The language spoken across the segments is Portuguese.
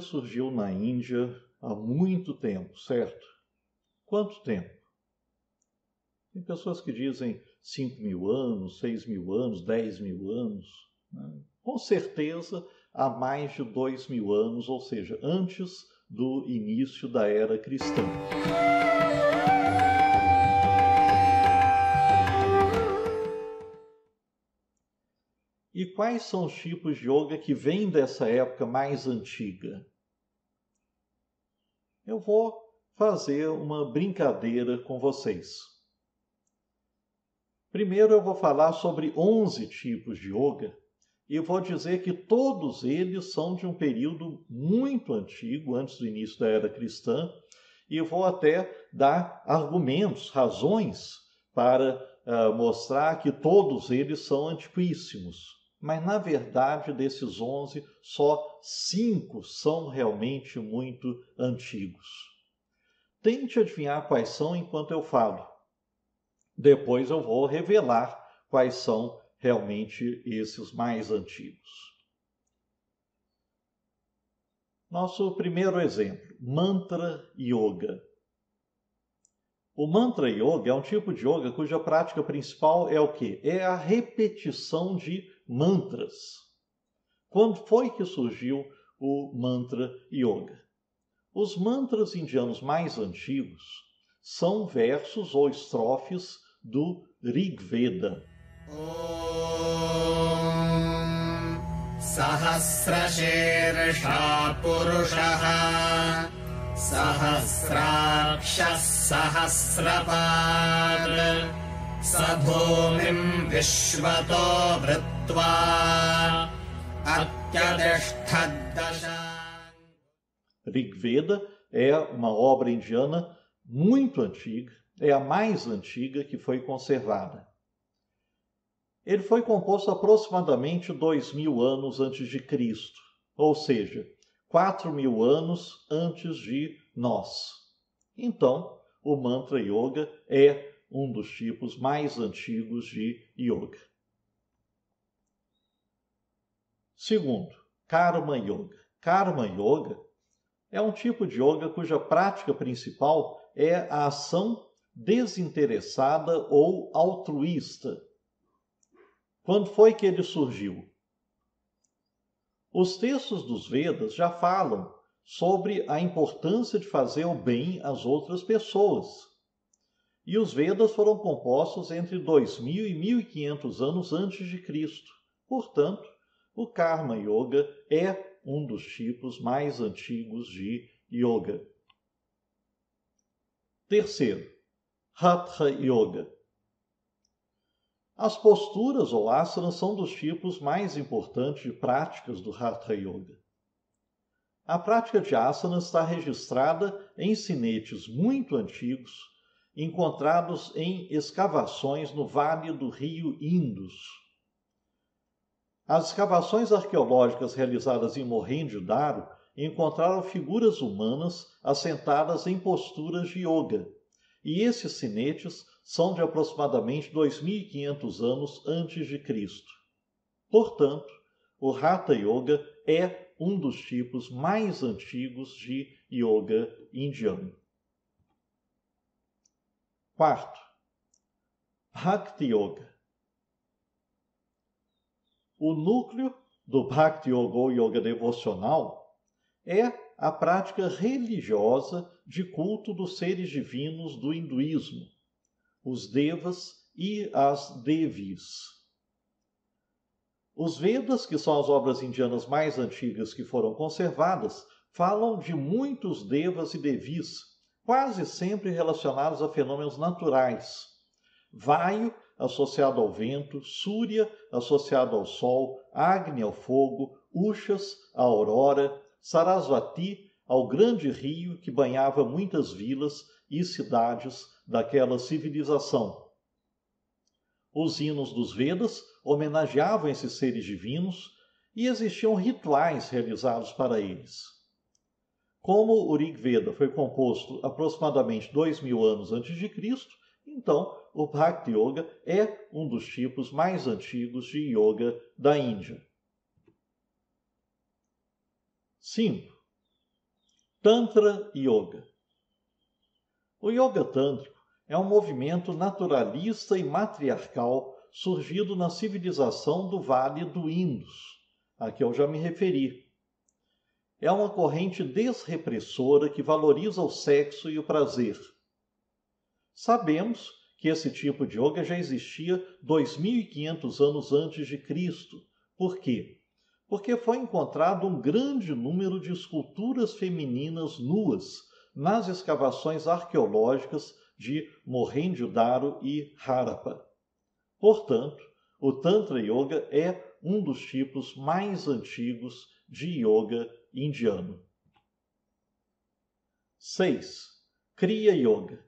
surgiu na Índia há muito tempo, certo? Quanto tempo? Tem pessoas que dizem 5 mil anos, 6 mil anos, 10 mil anos. Né? Com certeza, há mais de 2 mil anos, ou seja, antes do início da era cristã. Música E quais são os tipos de yoga que vêm dessa época mais antiga? Eu vou fazer uma brincadeira com vocês. Primeiro eu vou falar sobre 11 tipos de yoga e vou dizer que todos eles são de um período muito antigo, antes do início da era cristã, e vou até dar argumentos, razões para uh, mostrar que todos eles são antiquíssimos. Mas, na verdade, desses 11, só cinco são realmente muito antigos. Tente adivinhar quais são enquanto eu falo. Depois eu vou revelar quais são realmente esses mais antigos. Nosso primeiro exemplo, Mantra Yoga. O mantra yoga é um tipo de yoga cuja prática principal é o que? É a repetição de mantras. Quando foi que surgiu o mantra yoga? Os mantras indianos mais antigos são versos ou estrofes do Rig Veda. Om, सहस्राक्षः स भूमिम् विश्वतो वृत्वा Rigveda é uma obra indiana muito antiga, é a mais antiga que foi conservada. Ele foi composto aproximadamente dois mil anos antes de Cristo, ou seja, 4 mil anos antes de nós. Então, o mantra yoga é um dos tipos mais antigos de yoga. Segundo, karma yoga. Karma yoga é um tipo de yoga cuja prática principal é a ação desinteressada ou altruísta. Quando foi que ele surgiu? Os textos dos Vedas já falam sobre a importância de fazer o bem às outras pessoas. E os Vedas foram compostos entre 2000 e 1500 anos antes de Cristo. Portanto, o Karma Yoga é um dos tipos mais antigos de yoga. Terceiro, Hatha Yoga. As posturas ou asanas são dos tipos mais importantes de práticas do Hatha Yoga. A prática de asanas está registrada em sinetes muito antigos, encontrados em escavações no vale do rio Indus. As escavações arqueológicas realizadas em Mohenjo-Daro encontraram figuras humanas assentadas em posturas de yoga, e esses sinetes são de aproximadamente 2.500 anos antes de Cristo. Portanto, o Hatha Yoga é um dos tipos mais antigos de yoga indiano. Quarto, Bhakti Yoga. O núcleo do Bhakti Yoga ou Yoga devocional é a prática religiosa de culto dos seres divinos do hinduísmo os devas e as devis. Os Vedas, que são as obras indianas mais antigas que foram conservadas, falam de muitos devas e devis, quase sempre relacionados a fenômenos naturais. Vaio, associado ao vento, Surya, associado ao sol, Agni ao fogo, Uxas, à aurora, Sarasvati, ao grande rio que banhava muitas vilas e cidades daquela civilização. Os hinos dos Vedas homenageavam esses seres divinos e existiam rituais realizados para eles. Como o Rig Veda foi composto aproximadamente dois mil anos antes de Cristo, então o Bhakti Yoga é um dos tipos mais antigos de yoga da Índia. 5. Tantra Yoga. O Yoga Tântrico é um movimento naturalista e matriarcal surgido na civilização do Vale do Indus, a que eu já me referi. É uma corrente desrepressora que valoriza o sexo e o prazer. Sabemos que esse tipo de yoga já existia 2.500 anos antes de Cristo. Por quê? Porque foi encontrado um grande número de esculturas femininas nuas nas escavações arqueológicas de Mohenjo-daro e Harappa. Portanto, o Tantra Yoga é um dos tipos mais antigos de yoga indiano. 6. Kriya Yoga.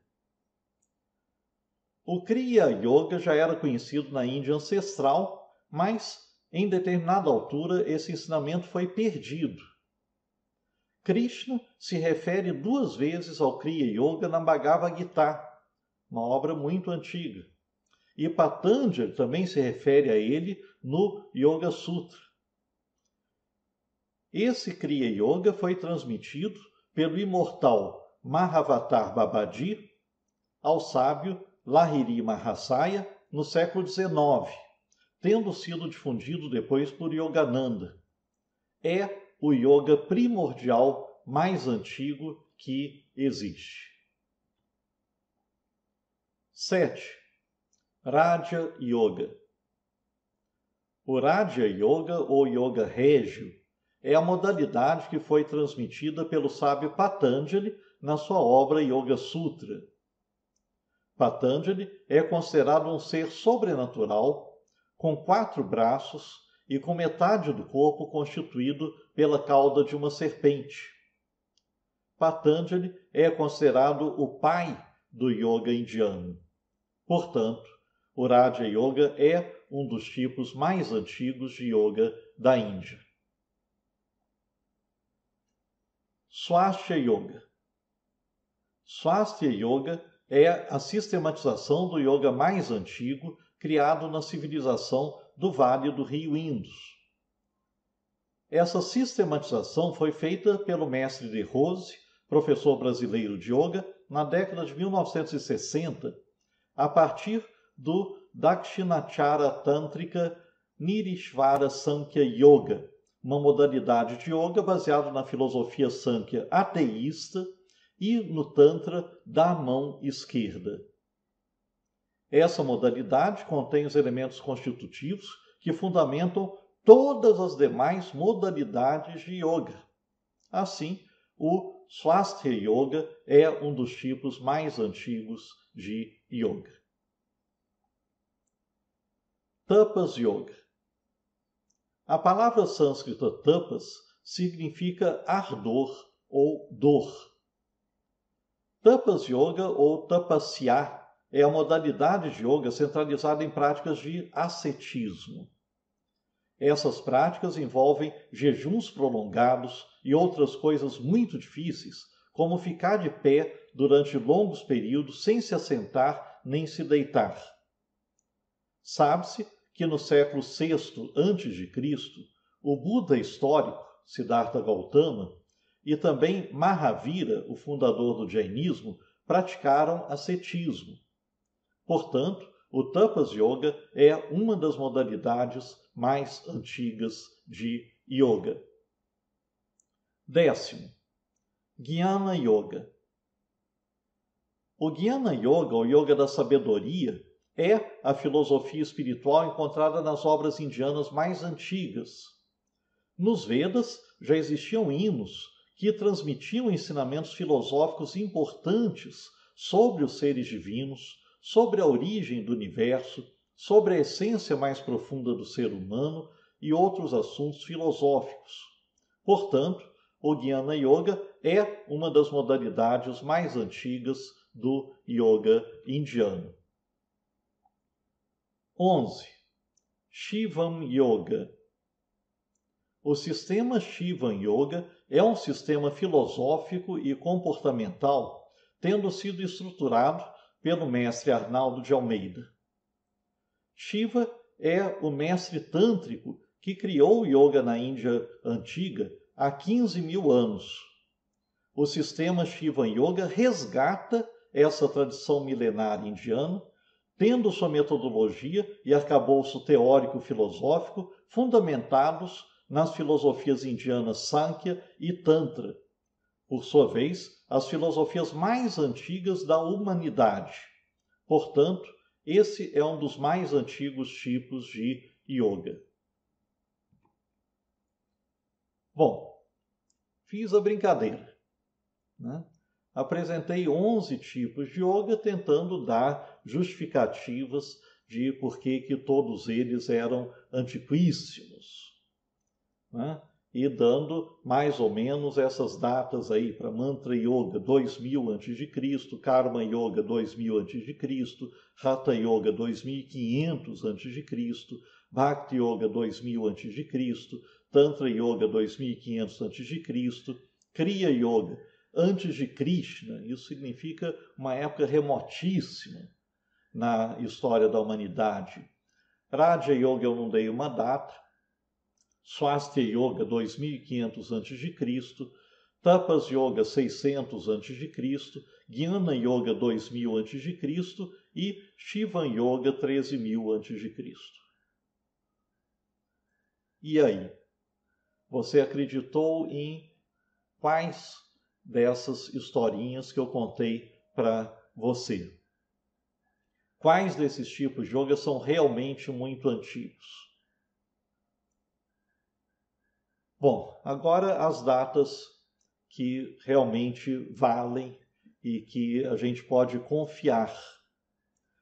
O Kriya Yoga já era conhecido na Índia ancestral, mas em determinada altura esse ensinamento foi perdido Krishna se refere duas vezes ao Kriya Yoga na Bhagavad Gita, uma obra muito antiga. E Patanjali também se refere a ele no Yoga Sutra. Esse Kriya Yoga foi transmitido pelo imortal Mahavatar Babaji ao sábio Lahiri Mahasaya no século XIX, tendo sido difundido depois por Yogananda. É o yoga primordial mais antigo que existe. 7. Raja Yoga. O Raja Yoga ou Yoga Régio é a modalidade que foi transmitida pelo sábio Patanjali na sua obra Yoga Sutra. Patanjali é considerado um ser sobrenatural com quatro braços, e com metade do corpo constituído pela cauda de uma serpente. Patanjali é considerado o pai do yoga indiano. Portanto, o Raja Yoga é um dos tipos mais antigos de yoga da Índia. Swastya Yoga Swastya Yoga é a sistematização do yoga mais antigo criado na civilização do vale do rio Indus. Essa sistematização foi feita pelo mestre de Rose, professor brasileiro de yoga, na década de 1960, a partir do Dakshinachara Tântrica Nirishvara Sankhya Yoga, uma modalidade de yoga baseada na filosofia Sankhya ateísta e no Tantra da mão esquerda. Essa modalidade contém os elementos constitutivos que fundamentam todas as demais modalidades de yoga. Assim, o Swastika Yoga é um dos tipos mais antigos de yoga. Tapas Yoga. A palavra sânscrita tapas significa ardor ou dor. Tapas Yoga ou tapasya é a modalidade de yoga centralizada em práticas de ascetismo. Essas práticas envolvem jejuns prolongados e outras coisas muito difíceis, como ficar de pé durante longos períodos sem se assentar nem se deitar. Sabe-se que no século VI a.C., o Buda histórico, Siddhartha Gautama, e também Mahavira, o fundador do jainismo, praticaram ascetismo, Portanto, o Tapas Yoga é uma das modalidades mais antigas de yoga. Décimo, guiana Yoga. O guiana Yoga, o Yoga da Sabedoria, é a filosofia espiritual encontrada nas obras indianas mais antigas. Nos Vedas já existiam hinos que transmitiam ensinamentos filosóficos importantes sobre os seres divinos, sobre a origem do universo, sobre a essência mais profunda do ser humano e outros assuntos filosóficos. Portanto, o Dhyana Yoga é uma das modalidades mais antigas do yoga indiano. 11. Shivam Yoga O sistema Shivam Yoga é um sistema filosófico e comportamental, tendo sido estruturado pelo mestre Arnaldo de Almeida. Shiva é o mestre tântrico que criou o yoga na Índia antiga há 15 mil anos. O sistema Shiva Yoga resgata essa tradição milenar indiana, tendo sua metodologia e arcabouço teórico-filosófico fundamentados nas filosofias indianas Sankhya e Tantra, por sua vez, as filosofias mais antigas da humanidade. Portanto, esse é um dos mais antigos tipos de yoga. Bom, fiz a brincadeira. Né? Apresentei 11 tipos de yoga tentando dar justificativas de por que todos eles eram antiquíssimos. Né? e dando mais ou menos essas datas aí para Mantra Yoga 2000 a.C., Karma Yoga 2000 a.C., Hatha Yoga 2500 a.C., Bhakti Yoga 2000 a.C., Tantra Yoga 2500 a.C., Kriya Yoga antes de Krishna, isso significa uma época remotíssima na história da humanidade. Raja Yoga eu não dei uma data, Swastika Yoga 2500 a.C., Tapas Yoga 600 a.C., Jnana Yoga 2000 a.C. e Shivan Yoga 13000 a.C. E aí? Você acreditou em quais dessas historinhas que eu contei para você? Quais desses tipos de yoga são realmente muito antigos? Bom, agora as datas que realmente valem e que a gente pode confiar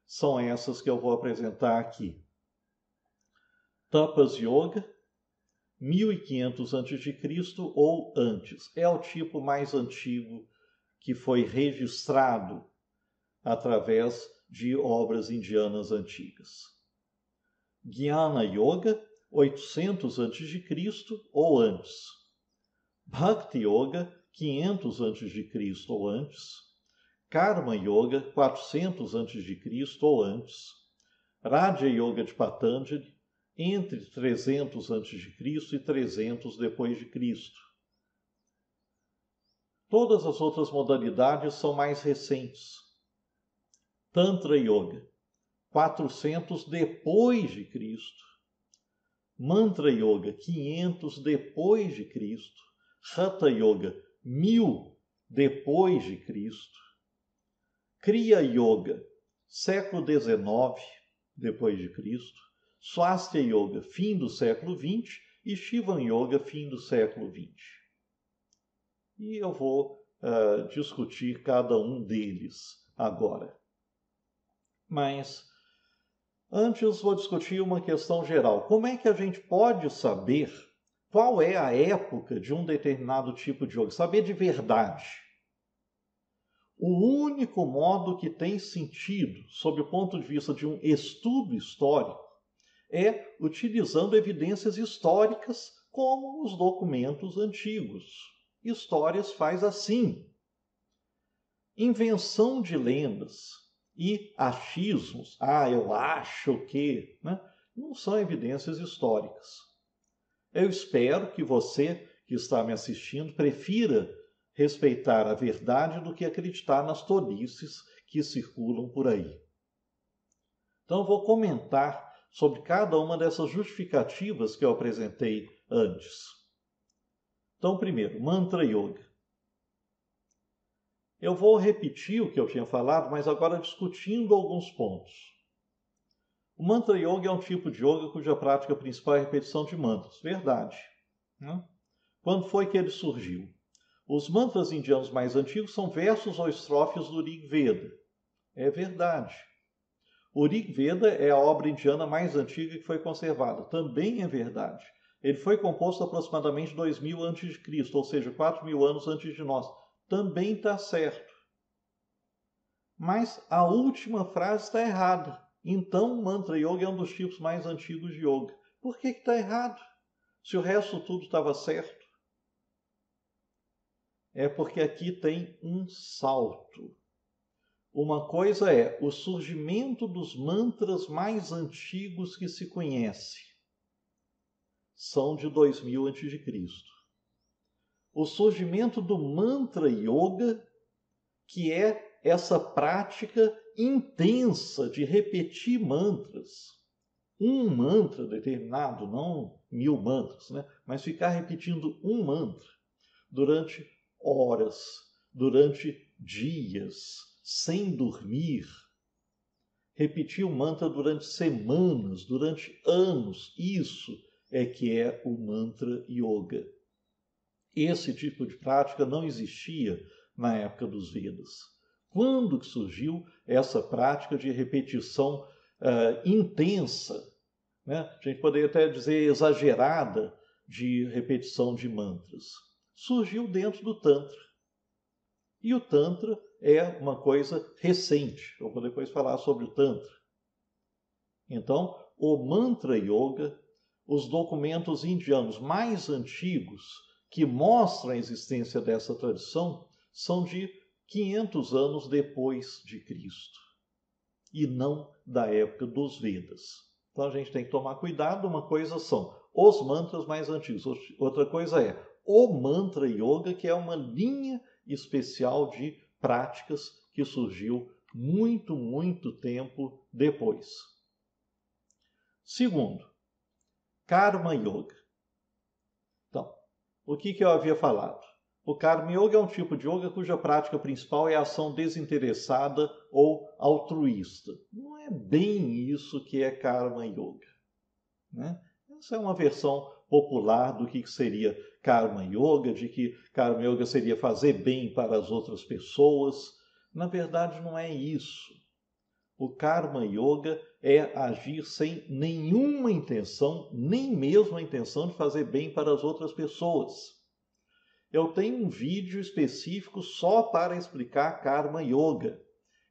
são essas que eu vou apresentar aqui. Tapas Yoga, 1500 a.C. ou antes. É o tipo mais antigo que foi registrado através de obras indianas antigas. Jnana Yoga, 800 a.C. ou antes. Bhakti Yoga, 500 a.C. ou antes. Karma Yoga, 400 a.C. ou antes. Raja Yoga de Patanjali, entre 300 a.C. e 300 depois de Cristo. Todas as outras modalidades são mais recentes. Tantra Yoga, 400 depois de Cristo Mantra Yoga 500 depois de Cristo, Hatha Yoga 1000 depois de Cristo, Kriya Yoga século 19 depois de Cristo, Swastika Yoga fim do século 20 e Shivan Yoga fim do século 20. E eu vou uh, discutir cada um deles agora. Mas Antes, vou discutir uma questão geral. Como é que a gente pode saber qual é a época de um determinado tipo de jogo? Saber de verdade. O único modo que tem sentido, sob o ponto de vista de um estudo histórico, é utilizando evidências históricas como os documentos antigos. Histórias faz assim. Invenção de lendas e achismos, ah, eu acho que, né? não são evidências históricas. Eu espero que você que está me assistindo prefira respeitar a verdade do que acreditar nas tolices que circulam por aí. Então, vou comentar sobre cada uma dessas justificativas que eu apresentei antes. Então, primeiro, mantra yoga. Eu vou repetir o que eu tinha falado, mas agora discutindo alguns pontos. O mantra yoga é um tipo de yoga cuja prática principal é a repetição de mantras. Verdade. Né? Quando foi que ele surgiu? Os mantras indianos mais antigos são versos ou estrofes do Rig Veda. É verdade. O Rig Veda é a obra indiana mais antiga que foi conservada. Também é verdade. Ele foi composto aproximadamente 2000 a.C., ou seja, 4000 mil anos antes de nós também está certo. Mas a última frase está errada. Então, mantra yoga é um dos tipos mais antigos de yoga. Por que está errado? Se o resto tudo estava certo? É porque aqui tem um salto. Uma coisa é o surgimento dos mantras mais antigos que se conhece. São de 2000 a.C o surgimento do mantra yoga, que é essa prática intensa de repetir mantras. Um mantra determinado, não mil mantras, né? mas ficar repetindo um mantra durante horas, durante dias, sem dormir. Repetir o mantra durante semanas, durante anos, isso é que é o mantra yoga. Esse tipo de prática não existia na época dos Vedas. Quando surgiu essa prática de repetição uh, intensa, né? a gente poderia até dizer exagerada, de repetição de mantras? Surgiu dentro do Tantra. E o Tantra é uma coisa recente. Eu vou depois falar sobre o Tantra. Então, o Mantra Yoga, os documentos indianos mais antigos que mostram a existência dessa tradição são de 500 anos depois de Cristo e não da época dos Vedas. Então a gente tem que tomar cuidado. Uma coisa são os mantras mais antigos, outra coisa é o mantra yoga, que é uma linha especial de práticas que surgiu muito, muito tempo depois. Segundo, Karma Yoga. O que, que eu havia falado? O Karma Yoga é um tipo de yoga cuja prática principal é a ação desinteressada ou altruísta. Não é bem isso que é Karma Yoga. Né? Essa é uma versão popular do que seria Karma Yoga, de que Karma Yoga seria fazer bem para as outras pessoas. Na verdade, não é isso. O Karma Yoga é agir sem nenhuma intenção, nem mesmo a intenção de fazer bem para as outras pessoas. Eu tenho um vídeo específico só para explicar Karma Yoga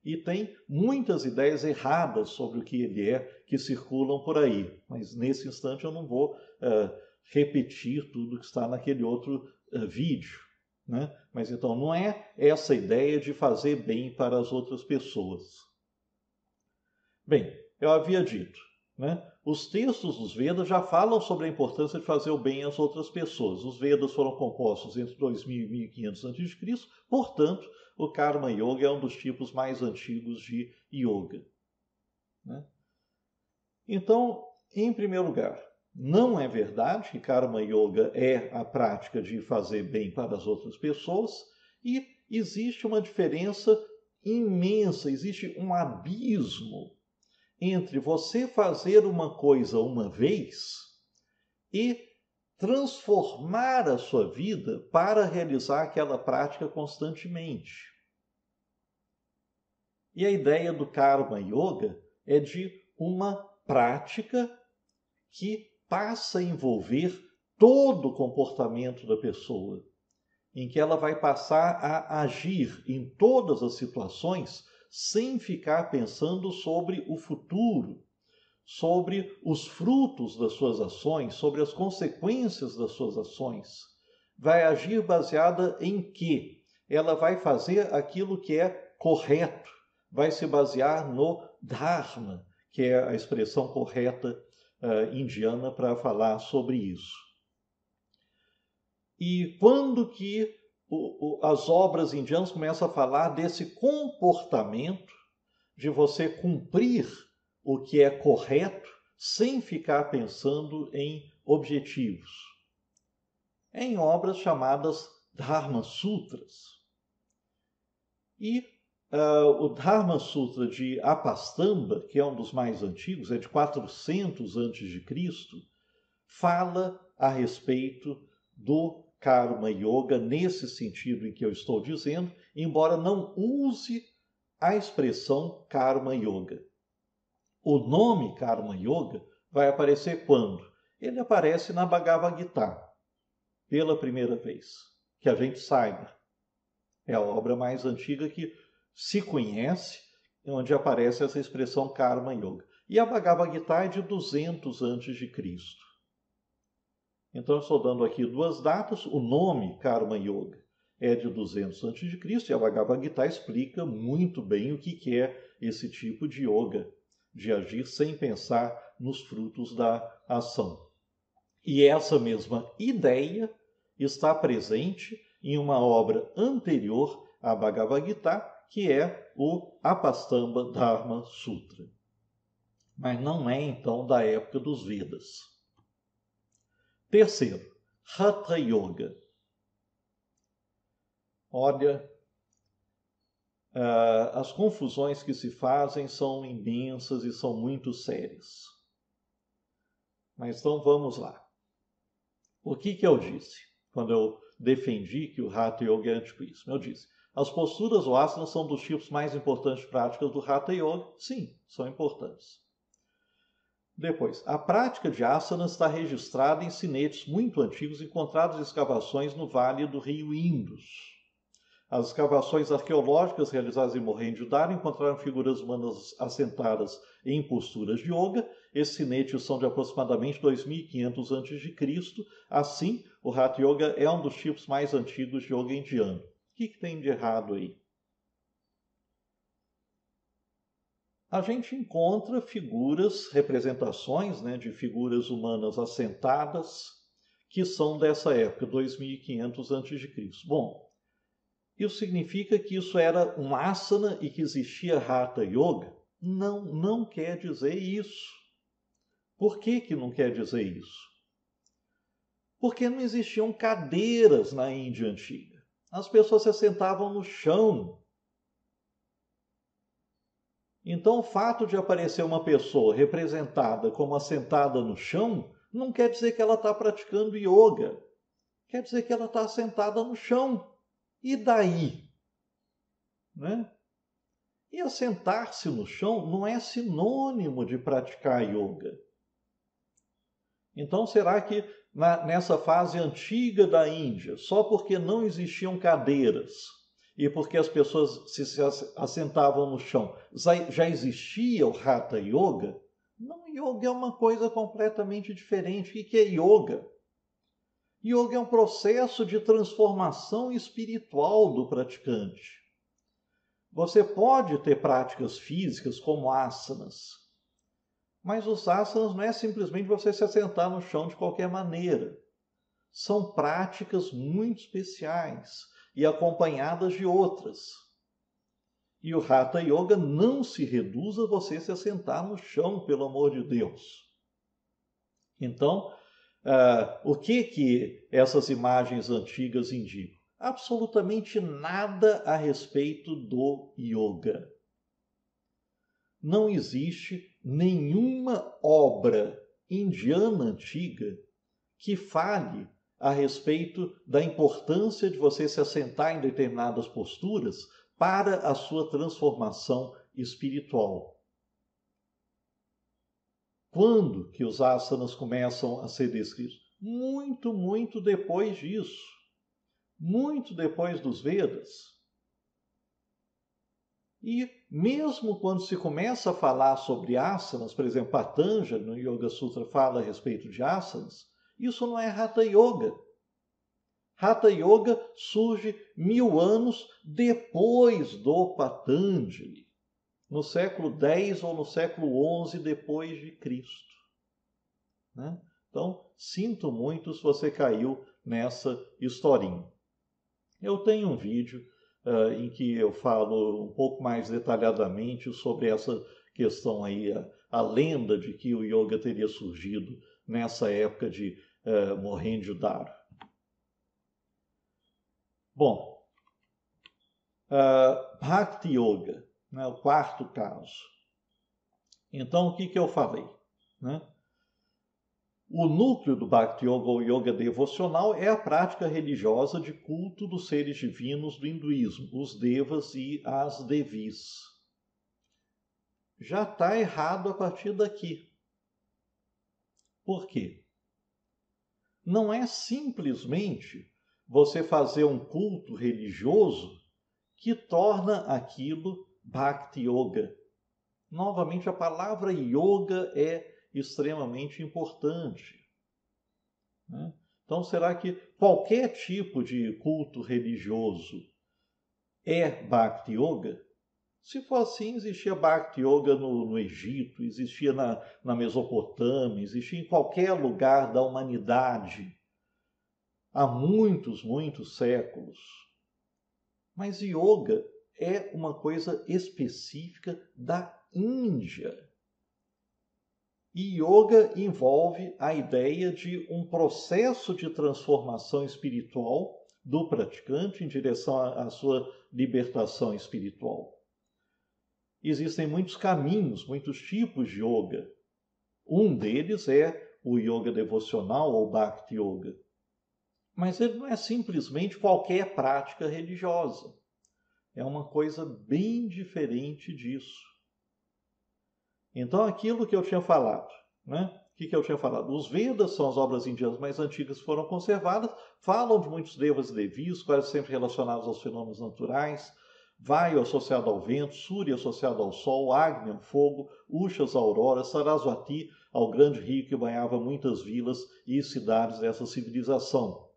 e tem muitas ideias erradas sobre o que ele é que circulam por aí, mas nesse instante eu não vou uh, repetir tudo que está naquele outro uh, vídeo. Né? Mas então não é essa ideia de fazer bem para as outras pessoas. Bem, eu havia dito, né? Os textos dos Vedas já falam sobre a importância de fazer o bem às outras pessoas. Os Vedas foram compostos entre 2000 e 1500 a.C., portanto, o Karma Yoga é um dos tipos mais antigos de yoga. Né? Então, em primeiro lugar, não é verdade que Karma Yoga é a prática de fazer bem para as outras pessoas e existe uma diferença imensa, existe um abismo entre você fazer uma coisa uma vez e transformar a sua vida para realizar aquela prática constantemente. E a ideia do Karma Yoga é de uma prática que passa a envolver todo o comportamento da pessoa, em que ela vai passar a agir em todas as situações sem ficar pensando sobre o futuro, sobre os frutos das suas ações, sobre as consequências das suas ações. Vai agir baseada em quê? Ela vai fazer aquilo que é correto, vai se basear no Dharma, que é a expressão correta uh, indiana para falar sobre isso. E quando que o, o, as obras indianas começam a falar desse comportamento de você cumprir o que é correto sem ficar pensando em objetivos. Em obras chamadas Dharma Sutras. E uh, o Dharma Sutra de Apastamba, que é um dos mais antigos, é de 400 a.C., fala a respeito do karma yoga nesse sentido em que eu estou dizendo, embora não use a expressão karma yoga. O nome karma yoga vai aparecer quando? Ele aparece na Bhagavad Gita, pela primeira vez, que a gente saiba. É a obra mais antiga que se conhece, onde aparece essa expressão karma yoga. E a Bhagavad Gita é de 200 antes de Cristo. Então, eu estou dando aqui duas datas. O nome Karma Yoga é de 200 a.C. e a Bhagavad Gita explica muito bem o que é esse tipo de yoga, de agir sem pensar nos frutos da ação. E essa mesma ideia está presente em uma obra anterior à Bhagavad Gita, que é o Apastamba Dharma Sutra. Mas não é então da época dos Vedas. Terceiro, Hatha Yoga. Olha, uh, as confusões que se fazem são imensas e são muito sérias. Mas então vamos lá. O que, que eu disse quando eu defendi que o Hatha Yoga é antiquíssimo? Eu disse, as posturas ou asanas são dos tipos mais importantes de práticas do Hatha Yoga? Sim, são importantes. Depois, a prática de asanas está registrada em sinetes muito antigos encontrados em escavações no vale do rio Indus. As escavações arqueológicas realizadas em Mohenjo-Daro encontraram figuras humanas assentadas em posturas de yoga. Esses sinetes são de aproximadamente 2500 a.C. Assim, o Hatha Yoga é um dos tipos mais antigos de yoga indiano. O que, que tem de errado aí? a gente encontra figuras, representações né, de figuras humanas assentadas que são dessa época, 2500 a.C. Bom, isso significa que isso era um asana e que existia Hatha Yoga? Não, não quer dizer isso. Por que, que não quer dizer isso? Porque não existiam cadeiras na Índia antiga. As pessoas se sentavam no chão, então, o fato de aparecer uma pessoa representada como assentada no chão não quer dizer que ela está praticando yoga. Quer dizer que ela está assentada no chão. E daí? Né? E assentar-se no chão não é sinônimo de praticar yoga. Então, será que na, nessa fase antiga da Índia, só porque não existiam cadeiras, e porque as pessoas se, assentavam no chão. Já existia o Hatha Yoga? Não, yoga é uma coisa completamente diferente. O que é yoga? Yoga é um processo de transformação espiritual do praticante. Você pode ter práticas físicas como asanas, mas os asanas não é simplesmente você se assentar no chão de qualquer maneira. São práticas muito especiais e acompanhadas de outras. E o Hatha Yoga não se reduz a você se assentar no chão, pelo amor de Deus. Então, uh, o que que essas imagens antigas indicam? Absolutamente nada a respeito do yoga. Não existe nenhuma obra indiana antiga que fale a respeito da importância de você se assentar em determinadas posturas para a sua transformação espiritual. Quando que os asanas começam a ser descritos? Muito, muito depois disso. Muito depois dos Vedas. E mesmo quando se começa a falar sobre asanas, por exemplo, Patanjali no Yoga Sutra fala a respeito de asanas, isso não é Hatha Yoga. Hatha Yoga surge mil anos depois do Patanjali, no século X ou no século XI depois de Cristo. Né? Então, sinto muito se você caiu nessa historinha. Eu tenho um vídeo uh, em que eu falo um pouco mais detalhadamente sobre essa questão aí, a, a lenda de que o yoga teria surgido nessa época de eh, morrendo de dar. Bom, uh, Bhakti Yoga, né, o quarto caso. Então, o que, que eu falei? Né? O núcleo do Bhakti Yoga, ou Yoga devocional, é a prática religiosa de culto dos seres divinos do hinduísmo, os devas e as devis. Já está errado a partir daqui. Por quê? não é simplesmente você fazer um culto religioso que torna aquilo Bhakti Yoga. Novamente, a palavra yoga é extremamente importante. Né? Então, será que qualquer tipo de culto religioso é Bhakti Yoga? Se for assim, existia Bhakti Yoga no, no Egito, existia na, na Mesopotâmia, existia em qualquer lugar da humanidade há muitos, muitos séculos. Mas yoga é uma coisa específica da Índia. E yoga envolve a ideia de um processo de transformação espiritual do praticante em direção à sua libertação espiritual existem muitos caminhos, muitos tipos de yoga. Um deles é o yoga devocional ou bhakti yoga. Mas ele não é simplesmente qualquer prática religiosa. É uma coisa bem diferente disso. Então, aquilo que eu tinha falado, né? O que, que eu tinha falado? Os Vedas são as obras indianas mais antigas que foram conservadas, falam de muitos devas e devis, quase sempre relacionados aos fenômenos naturais, Vai associado ao vento, Suri associado ao sol, Agni ao fogo, Uxas à aurora, Saraswati ao grande rio que banhava muitas vilas e cidades dessa civilização.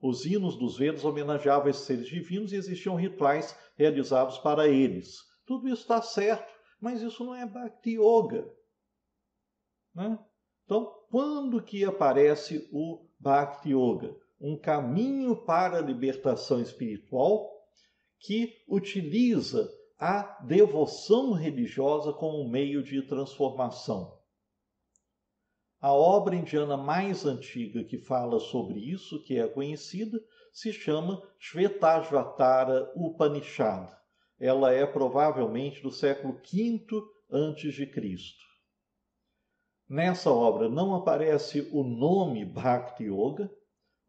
Os hinos dos Vedas homenageavam esses seres divinos e existiam rituais realizados para eles. Tudo isso está certo, mas isso não é Bhakti Yoga. Né? Então, quando que aparece o Bhakti Yoga? Um caminho para a libertação espiritual que utiliza a devoção religiosa como meio de transformação. A obra indiana mais antiga que fala sobre isso, que é conhecida, se chama Shvetajvatara Upanishad. Ela é provavelmente do século V a.C. Nessa obra não aparece o nome Bhakti Yoga,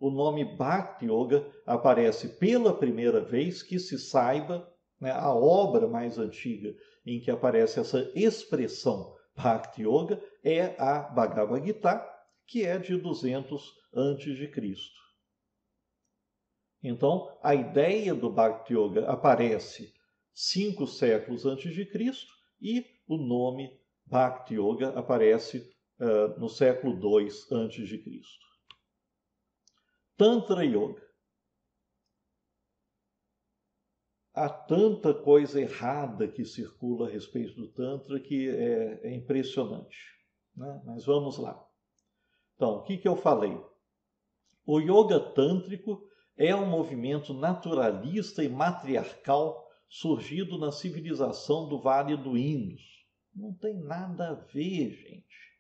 o nome Bhakti Yoga aparece pela primeira vez que se saiba, né, a obra mais antiga em que aparece essa expressão Bhakti Yoga é a Bhagavad Gita, que é de 200 antes de Cristo. Então, a ideia do Bhakti Yoga aparece cinco séculos antes de Cristo e o nome Bhakti Yoga aparece uh, no século II antes de Cristo. Tantra Yoga. Há tanta coisa errada que circula a respeito do Tantra que é, é impressionante. Né? Mas vamos lá. Então, o que, que eu falei? O Yoga Tântrico é um movimento naturalista e matriarcal surgido na civilização do Vale do Indus. Não tem nada a ver, gente.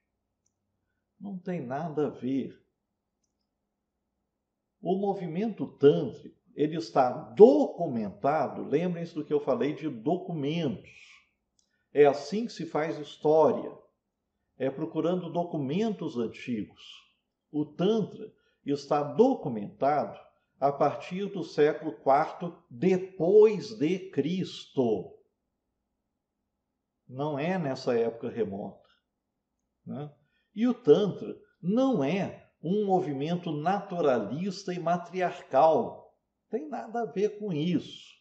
Não tem nada a ver. O movimento tântrico, ele está documentado, lembrem-se do que eu falei de documentos. É assim que se faz história, é procurando documentos antigos. O Tantra está documentado a partir do século IV depois de Cristo. Não é nessa época remota. Né? E o Tantra não é um movimento naturalista e matriarcal. Tem nada a ver com isso.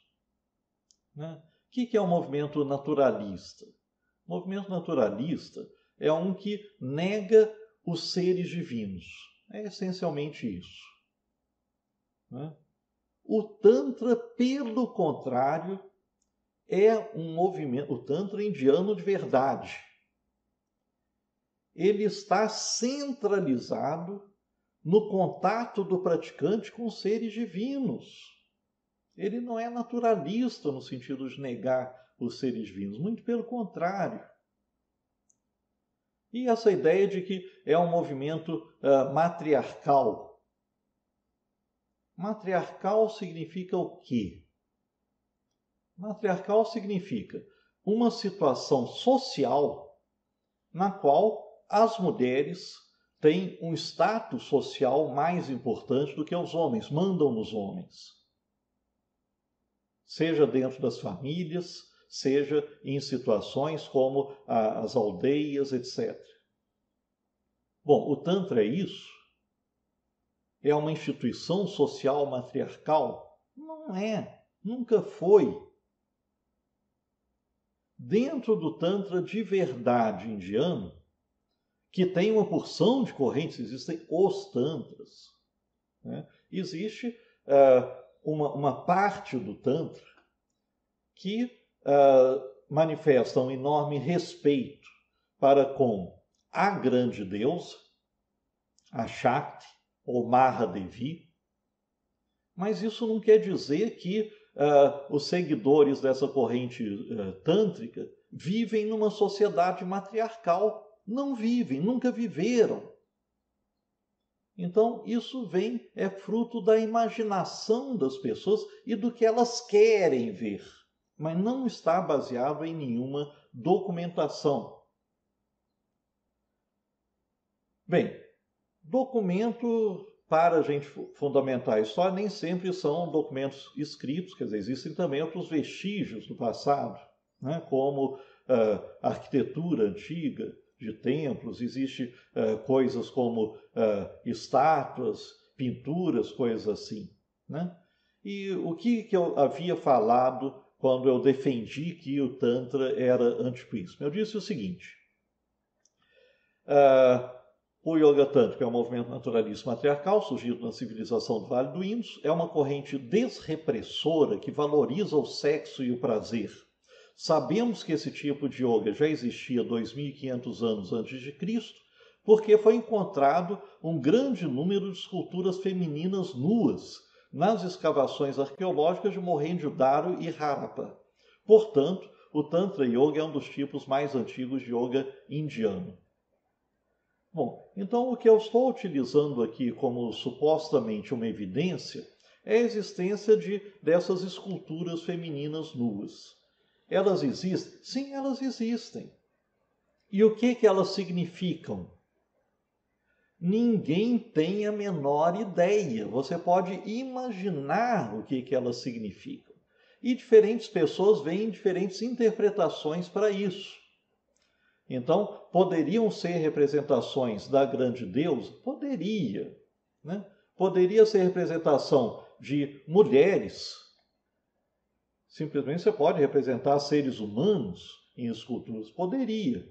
Né? O que é o um movimento naturalista? O movimento naturalista é um que nega os seres divinos. É essencialmente isso. Né? O Tantra, pelo contrário, é um movimento, o Tantra indiano de verdade. Ele está centralizado no contato do praticante com seres divinos. Ele não é naturalista no sentido de negar os seres divinos, muito pelo contrário. E essa ideia de que é um movimento uh, matriarcal. Matriarcal significa o quê? Matriarcal significa uma situação social na qual as mulheres têm um status social mais importante do que os homens, mandam nos homens. Seja dentro das famílias, seja em situações como as aldeias, etc. Bom, o Tantra é isso? É uma instituição social matriarcal? Não é, nunca foi. Dentro do Tantra de verdade indiano, que tem uma porção de correntes, existem os tantras. Né? Existe uh, uma, uma, parte do tantra que uh, manifesta um enorme respeito para com a grande deusa, a Shakti, ou Mahadevi, mas isso não quer dizer que uh, os seguidores dessa corrente uh, tântrica vivem numa sociedade matriarcal não vivem, nunca viveram. Então, isso vem, é fruto da imaginação das pessoas e do que elas querem ver, mas não está baseado em nenhuma documentação. Bem, documento para a gente fundamentar a história nem sempre são documentos escritos, quer dizer, existem também outros vestígios do passado, né? como uh, arquitetura antiga, de templos, existe uh, coisas como uh, estátuas, pinturas, coisas assim. Né? E o que, que eu havia falado quando eu defendi que o Tantra era antiquíssimo? Eu disse o seguinte: uh, o Yoga tantra, que é um movimento naturalista matriarcal surgido na civilização do Vale do Indus, é uma corrente desrepressora que valoriza o sexo e o prazer Sabemos que esse tipo de yoga já existia 2.500 anos antes de Cristo, porque foi encontrado um grande número de esculturas femininas nuas nas escavações arqueológicas de Mohenjo-daro e Harappa. Portanto, o Tantra Yoga é um dos tipos mais antigos de yoga indiano. Bom, então o que eu estou utilizando aqui como supostamente uma evidência é a existência de dessas esculturas femininas nuas. Elas existem? Sim, elas existem. E o que, que elas significam? Ninguém tem a menor ideia. Você pode imaginar o que, que elas significam. E diferentes pessoas veem diferentes interpretações para isso. Então, poderiam ser representações da grande deusa? Poderia. Né? Poderia ser representação de mulheres Simplesmente você pode representar seres humanos em esculturas? Poderia.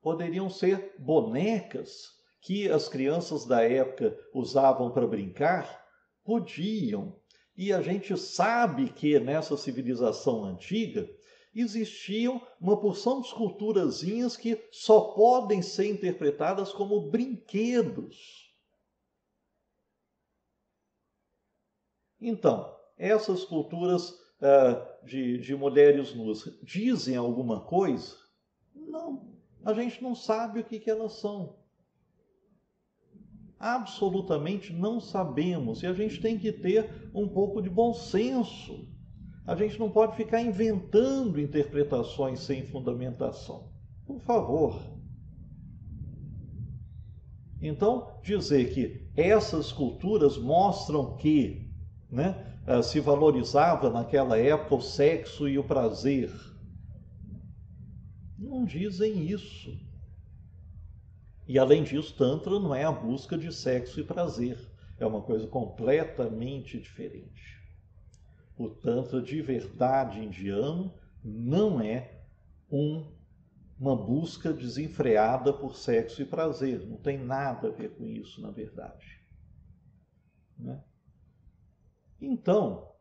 Poderiam ser bonecas que as crianças da época usavam para brincar? Podiam. E a gente sabe que nessa civilização antiga existiam uma porção de esculturazinhas que só podem ser interpretadas como brinquedos. Então, essas culturas uh, de, de mulheres nuas dizem alguma coisa? Não, a gente não sabe o que, que elas são. Absolutamente não sabemos. E a gente tem que ter um pouco de bom senso. A gente não pode ficar inventando interpretações sem fundamentação. Por favor. Então, dizer que essas culturas mostram que né, eh, se valorizava naquela época o sexo e o prazer. Não dizem isso. E além disso, Tantra não é a busca de sexo e prazer. É uma coisa completamente diferente. O Tantra de verdade indiano não é um, uma busca desenfreada por sexo e prazer. Não tem nada a ver com isso, na verdade. Né? Então,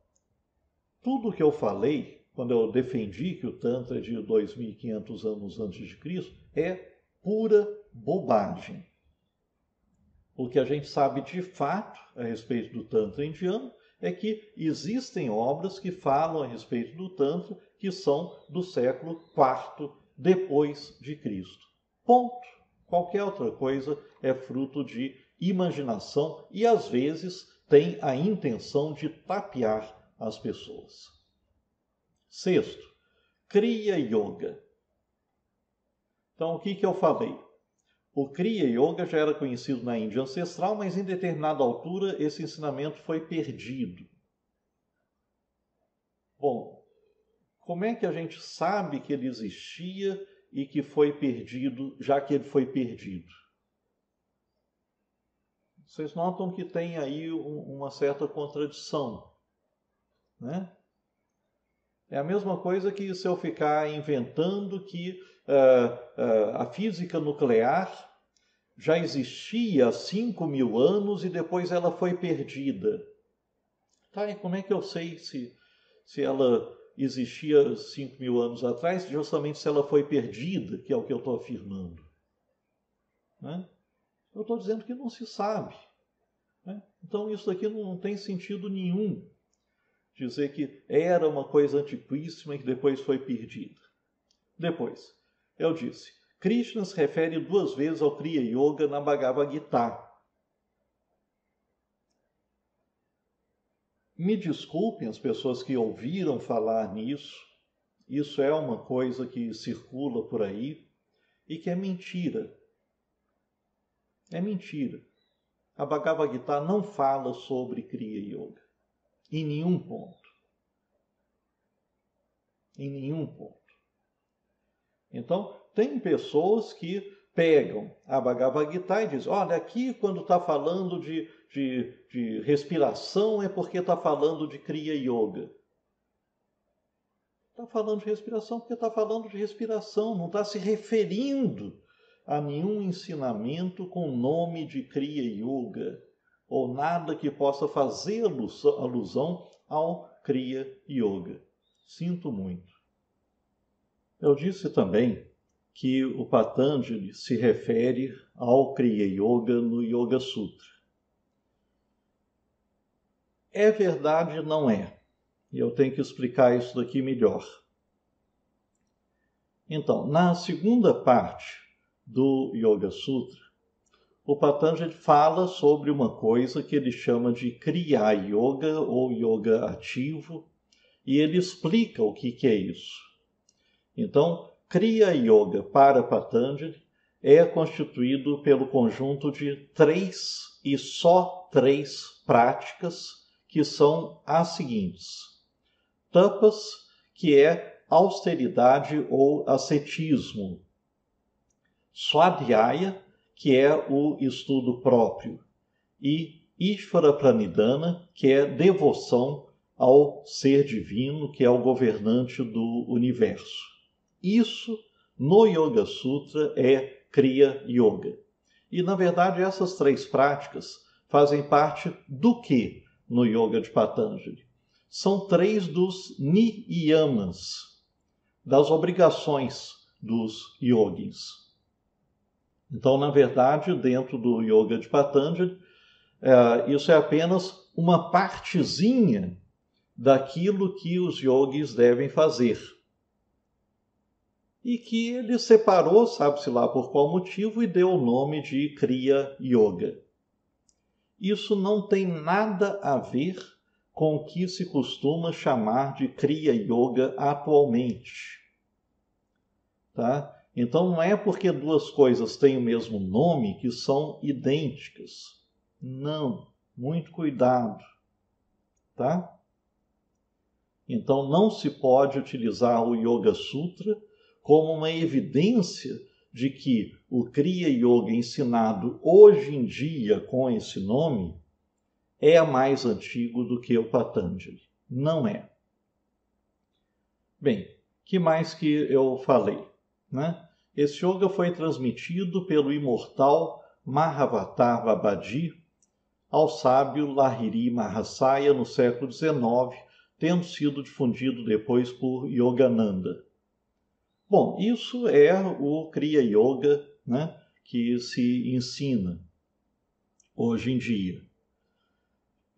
tudo que eu falei quando eu defendi que o Tantra é de 2500 anos antes de Cristo é pura bobagem. O que a gente sabe de fato a respeito do Tantra indiano é que existem obras que falam a respeito do Tantra que são do século IV depois de Cristo. Ponto. Qualquer outra coisa é fruto de imaginação e às vezes tem a intenção de tapear as pessoas. Sexto, Kriya Yoga. Então, o que, que eu falei? O Kriya Yoga já era conhecido na Índia ancestral, mas em determinada altura esse ensinamento foi perdido. Bom, como é que a gente sabe que ele existia e que foi perdido, já que ele foi perdido? Vocês notam que tem aí uma certa contradição, né? É a mesma coisa que se eu ficar inventando que uh, uh, a física nuclear já existia há 5 mil anos e depois ela foi perdida. Tá, e como é que eu sei se, se ela existia 5 mil anos atrás, justamente se ela foi perdida, que é o que eu estou afirmando? Né? Eu estou dizendo que não se sabe. Né? Então isso aqui não, não tem sentido nenhum dizer que era uma coisa antiquíssima e que depois foi perdida. Depois, eu disse, Krishna se refere duas vezes ao Kriya Yoga na Bhagavad Gita. Me desculpem as pessoas que ouviram falar nisso, isso é uma coisa que circula por aí e que é mentira. É mentira. A Bhagavad Gita não fala sobre Kriya Yoga. Em nenhum ponto. Em nenhum ponto. Então, tem pessoas que pegam a Bhagavad Gita e dizem: olha, aqui quando está falando de, de, de, respiração é porque está falando de Kriya Yoga. Está falando de respiração porque está falando de respiração, não está se referindo a nenhum ensinamento com nome de Kriya Yoga, ou nada que possa fazer alusão ao Kriya Yoga. Sinto muito. Eu disse também que o Patanjali se refere ao Kriya Yoga no Yoga Sutra. É verdade, não é. E eu tenho que explicar isso daqui melhor. Então, na segunda parte do Yoga Sutra, o Patanjali fala sobre uma coisa que ele chama de Kriya Yoga ou Yoga ativo, e ele explica o que, que é isso. Então, Kriya Yoga para Patanjali é constituído pelo conjunto de três e só três práticas que são as seguintes: tapas, que é austeridade ou ascetismo, Swadhyaya, que é o estudo próprio, e Ishvara Pranidhana, que é devoção ao ser divino, que é o governante do universo. Isso no Yoga Sutra é Kriya Yoga. E na verdade essas três práticas fazem parte do que no Yoga de Patanjali? São três dos niyamas, das obrigações dos yogis. Então, na verdade, dentro do Yoga de Patanjali, é, isso é apenas uma partezinha daquilo que os yogis devem fazer. E que ele separou, sabe-se lá por qual motivo, e deu o nome de Kriya Yoga. Isso não tem nada a ver com o que se costuma chamar de Kriya Yoga atualmente. Tá? Então não é porque duas coisas têm o mesmo nome que são idênticas. Não, muito cuidado, tá? Então não se pode utilizar o Yoga Sutra como uma evidência de que o Kriya Yoga ensinado hoje em dia com esse nome é mais antigo do que o Patanjali. Não é. Bem, que mais que eu falei, né? Esse yoga foi transmitido pelo imortal Mahavatar Babaji ao sábio Lahiri Mahasaya no século XIX, tendo sido difundido depois por Yogananda. Bom, isso é o Kriya Yoga né, que se ensina hoje em dia.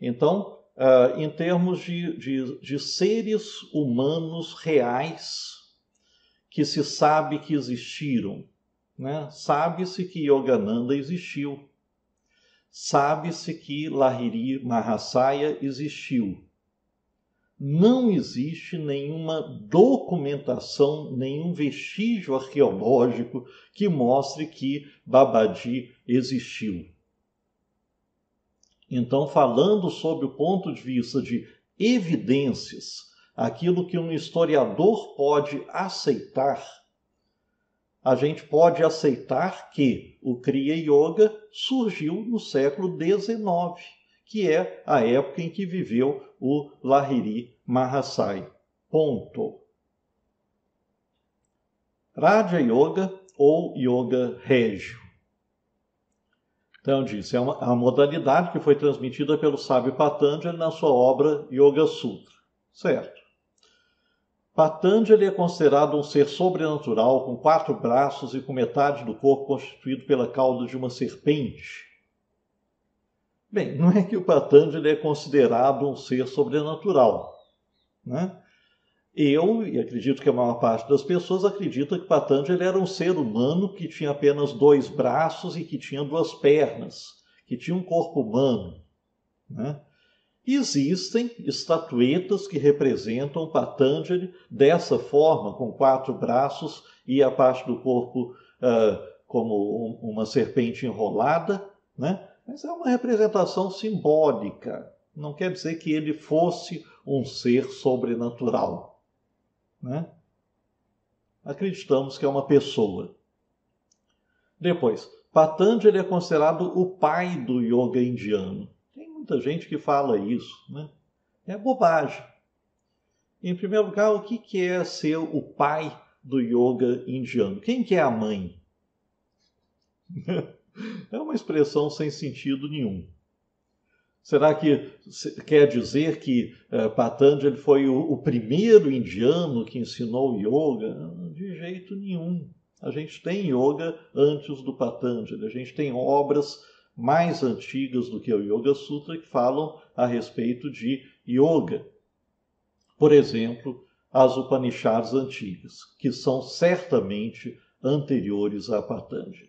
Então, uh, em termos de, de, de seres humanos reais, que se sabe que existiram. Né? Sabe-se que Yogananda existiu. Sabe-se que Lahiri Mahasaya existiu. Não existe nenhuma documentação, nenhum vestígio arqueológico que mostre que Babaji existiu. Então, falando sobre o ponto de vista de evidências aquilo que um historiador pode aceitar, a gente pode aceitar que o Kriya Yoga surgiu no século XIX, que é a época em que viveu o Lahiri Mahasai. Ponto. Raja Yoga ou Yoga Régio. Então, disse, é uma, a modalidade que foi transmitida pelo sábio Patanjali na sua obra Yoga Sutra, certo? Patanjali é considerado um ser sobrenatural com quatro braços e com metade do corpo constituído pela cauda de uma serpente. Bem, não é que o Patanjali é considerado um ser sobrenatural. Né? Eu, e acredito que a maior parte das pessoas, acredita que Patanjali era um ser humano que tinha apenas dois braços e que tinha duas pernas, que tinha um corpo humano. Né? Existem estatuetas que representam Patanjali dessa forma, com quatro braços e a parte do corpo uh, como um, uma serpente enrolada, né? mas é uma representação simbólica. Não quer dizer que ele fosse um ser sobrenatural. Né? Acreditamos que é uma pessoa. Depois, Patanjali é considerado o pai do yoga indiano muita gente que fala isso, né? É bobagem. Em primeiro lugar, o que é ser o pai do yoga indiano? Quem que é a mãe? É uma expressão sem sentido nenhum. Será que quer dizer que eh, Patanjali foi o, o primeiro indiano que ensinou yoga? De jeito nenhum. A gente tem yoga antes do Patanjali, a gente tem obras mais antigas do que o Yoga Sutra que falam a respeito de yoga. Por exemplo, as Upanishads antigas, que são certamente anteriores a Patanjali.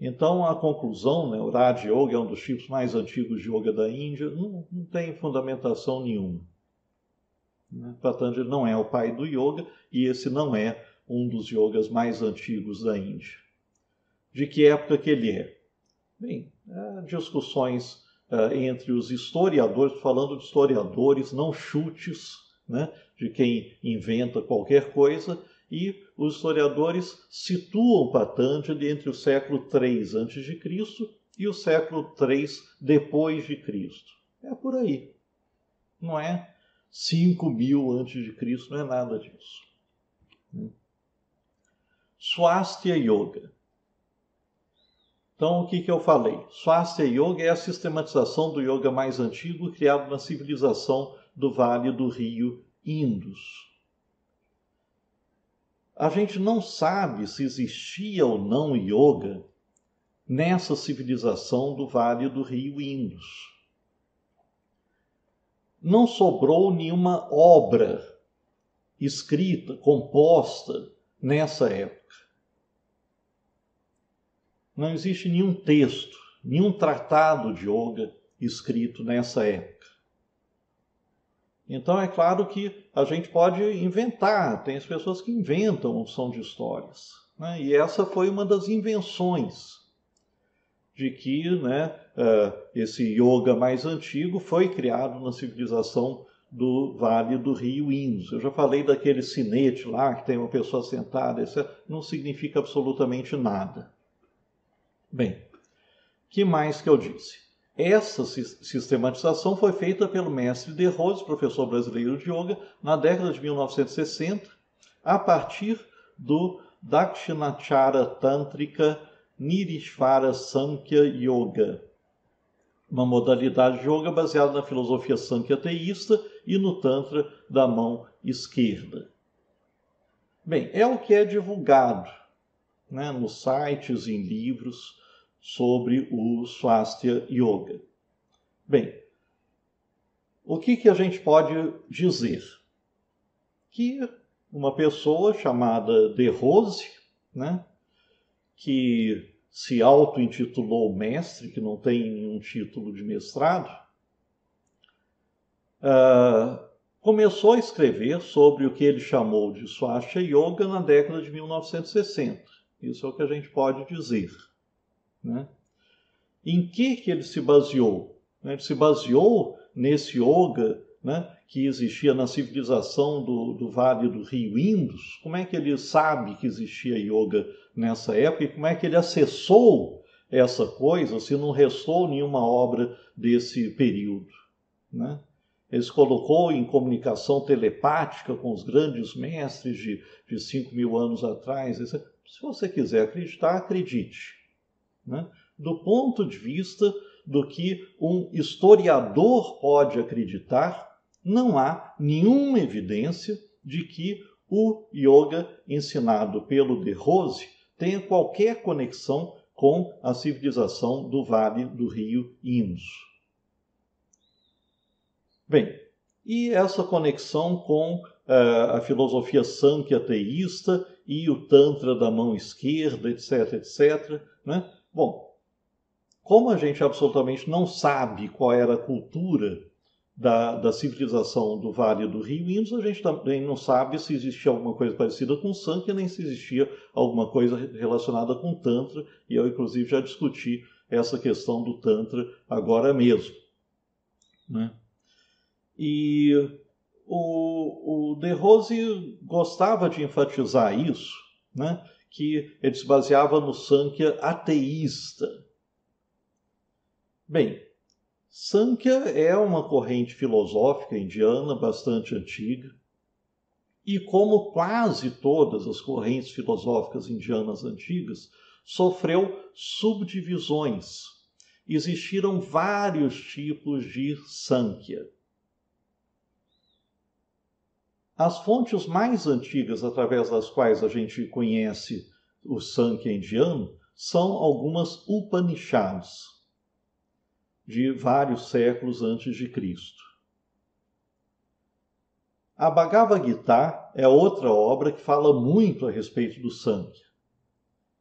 Então, a conclusão, né, o Raja Yoga é um dos tipos mais antigos de yoga da Índia, não, não tem fundamentação nenhuma. Né, Patanjali não é o pai do yoga e esse não é um dos yogas mais antigos da Índia de que época que ele é? Bem, discussões entre os historiadores, falando de historiadores, não chutes né, de quem inventa qualquer coisa, e os historiadores situam Patanjali entre o século III a.C. e o século III depois de Cristo. É por aí. Não é 5 mil antes de Cristo, não é nada disso. Hum. Swastika Yoga. Então, o que, que eu falei? Swastika Yoga é a sistematização do yoga mais antigo criado na civilização do Vale do Rio Indus. A gente não sabe se existia ou não yoga nessa civilização do Vale do Rio Indus. Não sobrou nenhuma obra escrita, composta nessa época. Não existe nenhum texto, nenhum tratado de yoga escrito nessa época. Então é claro que a gente pode inventar, tem as pessoas que inventam som de histórias. Né? E essa foi uma das invenções de que né, eh, esse yoga mais antigo foi criado na civilização do Vale do Rio Indus. Eu já falei daquele sinete lá que tem uma pessoa sentada, isso não significa absolutamente nada. Bem, que mais que eu disse? Essa sistematização foi feita pelo mestre De Rose, professor brasileiro de yoga, na década de 1960, a partir do Dakshinachara Tântrica Nirishvara Sankhya Yoga, uma modalidade de yoga baseada na filosofia Sankhya teísta e no Tantra da mão esquerda. Bem, é o que é divulgado né, nos sites, em livros sobre o Swastika Yoga. Bem, o que, que a gente pode dizer? Que uma pessoa chamada De Rose, né, que se auto-intitulou mestre, que não tem nenhum título de mestrado, uh, começou a escrever sobre o que ele chamou de Swastika Yoga na década de 1960. Isso é o que a gente pode dizer. Né? Em que, que ele se baseou? Né? Ele se baseou nesse yoga né, que existia na civilização do, do Vale do Rio Indus. Como é que ele sabe que existia yoga nessa época e como é que ele acessou essa coisa se não restou nenhuma obra desse período? Né? Ele se colocou em comunicação telepática com os grandes mestres de, de 5 mil anos atrás. Se você quiser acreditar, acredite né? do ponto de vista do que um historiador pode acreditar, não há nenhuma evidência de que o yoga ensinado pelo De Rose tenha qualquer conexão com a civilização do Vale do Rio Indus. Bem, e essa conexão com uh, a filosofia sankhya ateísta e o Tantra da mão esquerda, etc., etc., né? Bom, como a gente absolutamente não sabe qual era a cultura da, da, civilização do Vale do Rio Indos, a gente também não sabe se existia alguma coisa parecida com Sankhya, nem se existia alguma coisa relacionada com Tantra, e eu, inclusive, já discuti essa questão do Tantra agora mesmo. Né? E o, o De Rose gostava de enfatizar isso, né? que ele se baseava no Sankhya ateísta. Bem, Sankhya é uma corrente filosófica indiana bastante antiga, e como quase todas as correntes filosóficas indianas antigas, sofreu subdivisões. Existiram vários tipos de Sankhya. As fontes mais antigas através das quais a gente conhece o Sankhya indiano são algumas Upanishads de vários séculos antes de Cristo. A Bhagavad Gita é outra obra que fala muito a respeito do Sankhya.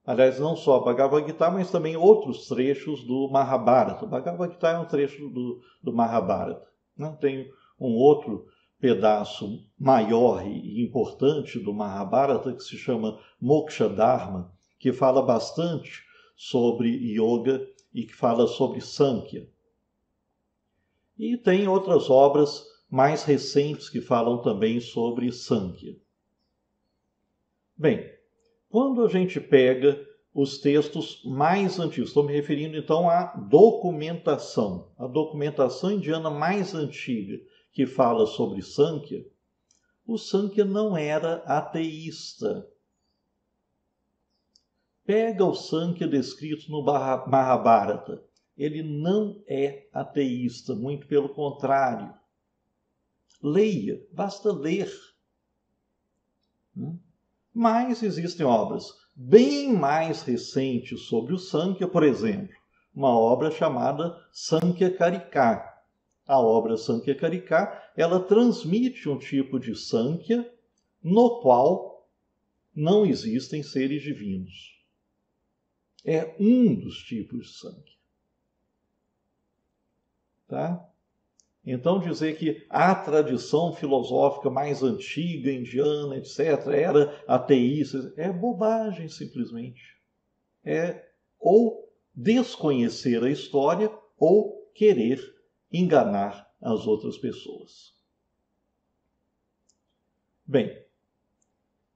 Aliás, não só a Bhagavad Gita, mas também outros trechos do Mahabharata. O Bhagavad Gita é um trecho do, do Mahabharata. Não né? Tem um outro pedaço maior e importante do Mahabharata que se chama Moksha Dharma, que fala bastante sobre yoga e que fala sobre Sankhya. E tem outras obras mais recentes que falam também sobre Sankhya. Bem, quando a gente pega os textos mais antigos, estou me referindo então à documentação, a documentação indiana mais antiga, que fala sobre Sankhya, o Sankhya não era ateísta. Pega o Sankhya descrito no Mahabharata. Ele não é ateísta, muito pelo contrário. Leia, basta ler. Hum? Mas existem obras bem mais recentes sobre o Sankhya, por exemplo, uma obra chamada Sankhya Karika, a obra Sankhya Karika, ela transmite um tipo de Sankhya no qual não existem seres divinos. É um dos tipos de Sankhya. Tá? Então, dizer que a tradição filosófica mais antiga, indiana, etc., era ateísta, é bobagem, simplesmente. É ou desconhecer a história ou querer enganar as outras pessoas. Bem,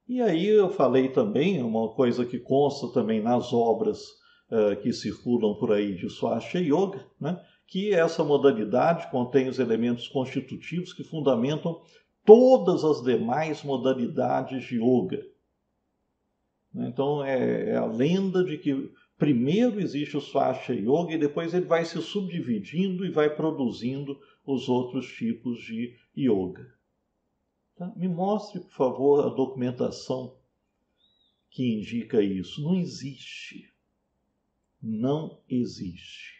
e aí eu falei também, uma coisa que consta também nas obras uh, que circulam por aí de Swastika Yoga, né, que essa modalidade contém os elementos constitutivos que fundamentam todas as demais modalidades de yoga. Então é, é a lenda de que Primeiro existe o Swastika Yoga e depois ele vai se subdividindo e vai produzindo os outros tipos de yoga. Tá? Me mostre, por favor, a documentação que indica isso. Não existe. Não existe.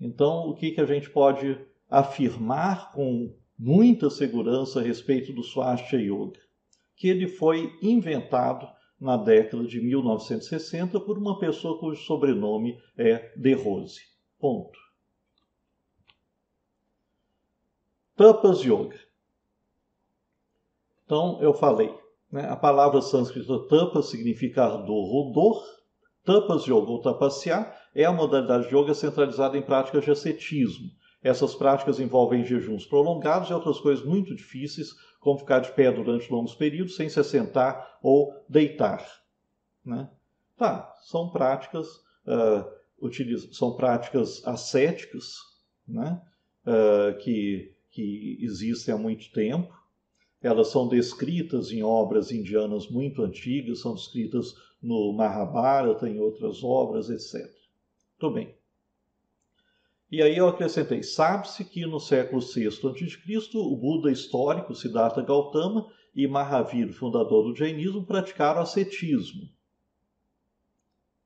Então, o que, que a gente pode afirmar com muita segurança a respeito do Swastika Yoga? Que ele foi inventado na década de 1960 por uma pessoa cujo sobrenome é De Rose. Ponto. Tapas Yoga. Então, eu falei. Né? A palavra sânscrita tapa significa ardor ou dor. Tapas Yoga ou tapasya é a modalidade de yoga centralizada em práticas de ascetismo. Essas práticas envolvem jejuns prolongados e outras coisas muito difíceis, como ficar de pé durante longos períodos sem se assentar ou deitar. Né? Tá, são práticas, uh, são práticas ascéticas né? Uh, que, que existem há muito tempo. Elas são descritas em obras indianas muito antigas, são descritas no Mahabharata, em outras obras, etc. Tudo bem. E aí eu acrescentei, sabe-se que no século VI a.C., o Buda histórico Siddhartha Gautama e Mahavira, fundador do jainismo, praticaram ascetismo.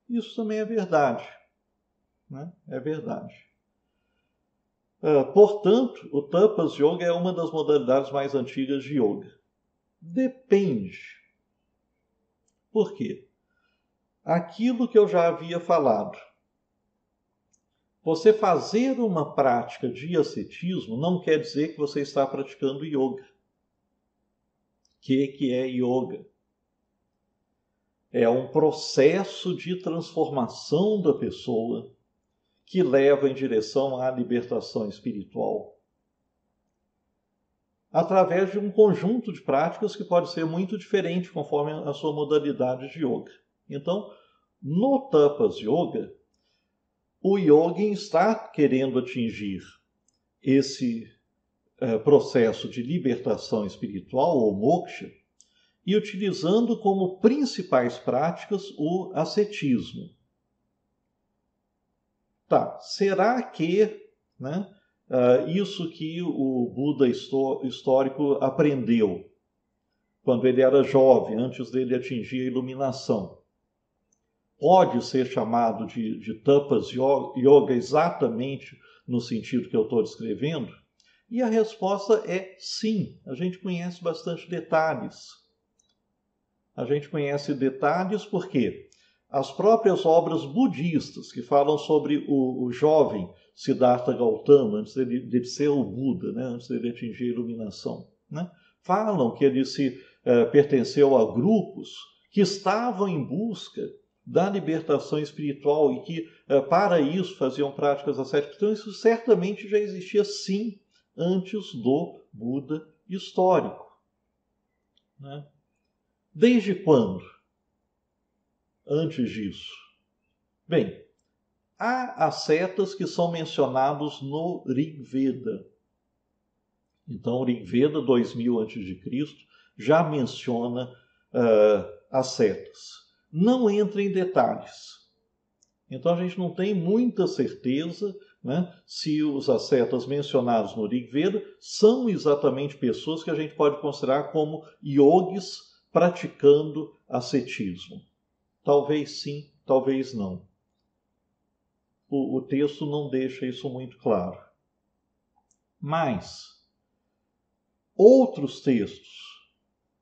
Isso também é verdade. Né? É verdade. Uh, portanto, o Tapas Yoga é uma das modalidades mais antigas de yoga. Depende. Por quê? Aquilo que eu já havia falado, você fazer uma prática de ascetismo não quer dizer que você está praticando yoga. O que, que é yoga? É um processo de transformação da pessoa que leva em direção à libertação espiritual através de um conjunto de práticas que pode ser muito diferente conforme a sua modalidade de yoga. Então, no Tapas Yoga, o yogin está querendo atingir esse eh, processo de libertação espiritual ou moksha e utilizando como principais práticas o ascetismo. Tá, será que né, uh, isso que o Buda histórico aprendeu quando ele era jovem, antes dele atingir a iluminação, pode ser chamado de, de tapas yoga exatamente no sentido que eu estou descrevendo? E a resposta é sim. A gente conhece bastante detalhes. A gente conhece detalhes porque as próprias obras budistas que falam sobre o, o jovem Siddhartha Gautama, antes dele, dele ser o Buda, né? antes dele atingir a iluminação, né? falam que ele se eh, pertenceu a grupos que estavam em busca da libertação espiritual e que eh, para isso faziam práticas ascéticas. Então isso certamente já existia sim antes do Buda histórico. Né? Desde quando? Antes disso. Bem, há ascetas que são mencionados no Rig Veda. Então, o Rig Veda, 2000 a.C., já menciona uh, ascetas não entra em detalhes. Então a gente não tem muita certeza né, se os ascetas mencionados no Rig Veda são exatamente pessoas que a gente pode considerar como yogis praticando ascetismo. Talvez sim, talvez não. O, o texto não deixa isso muito claro. Mas outros textos,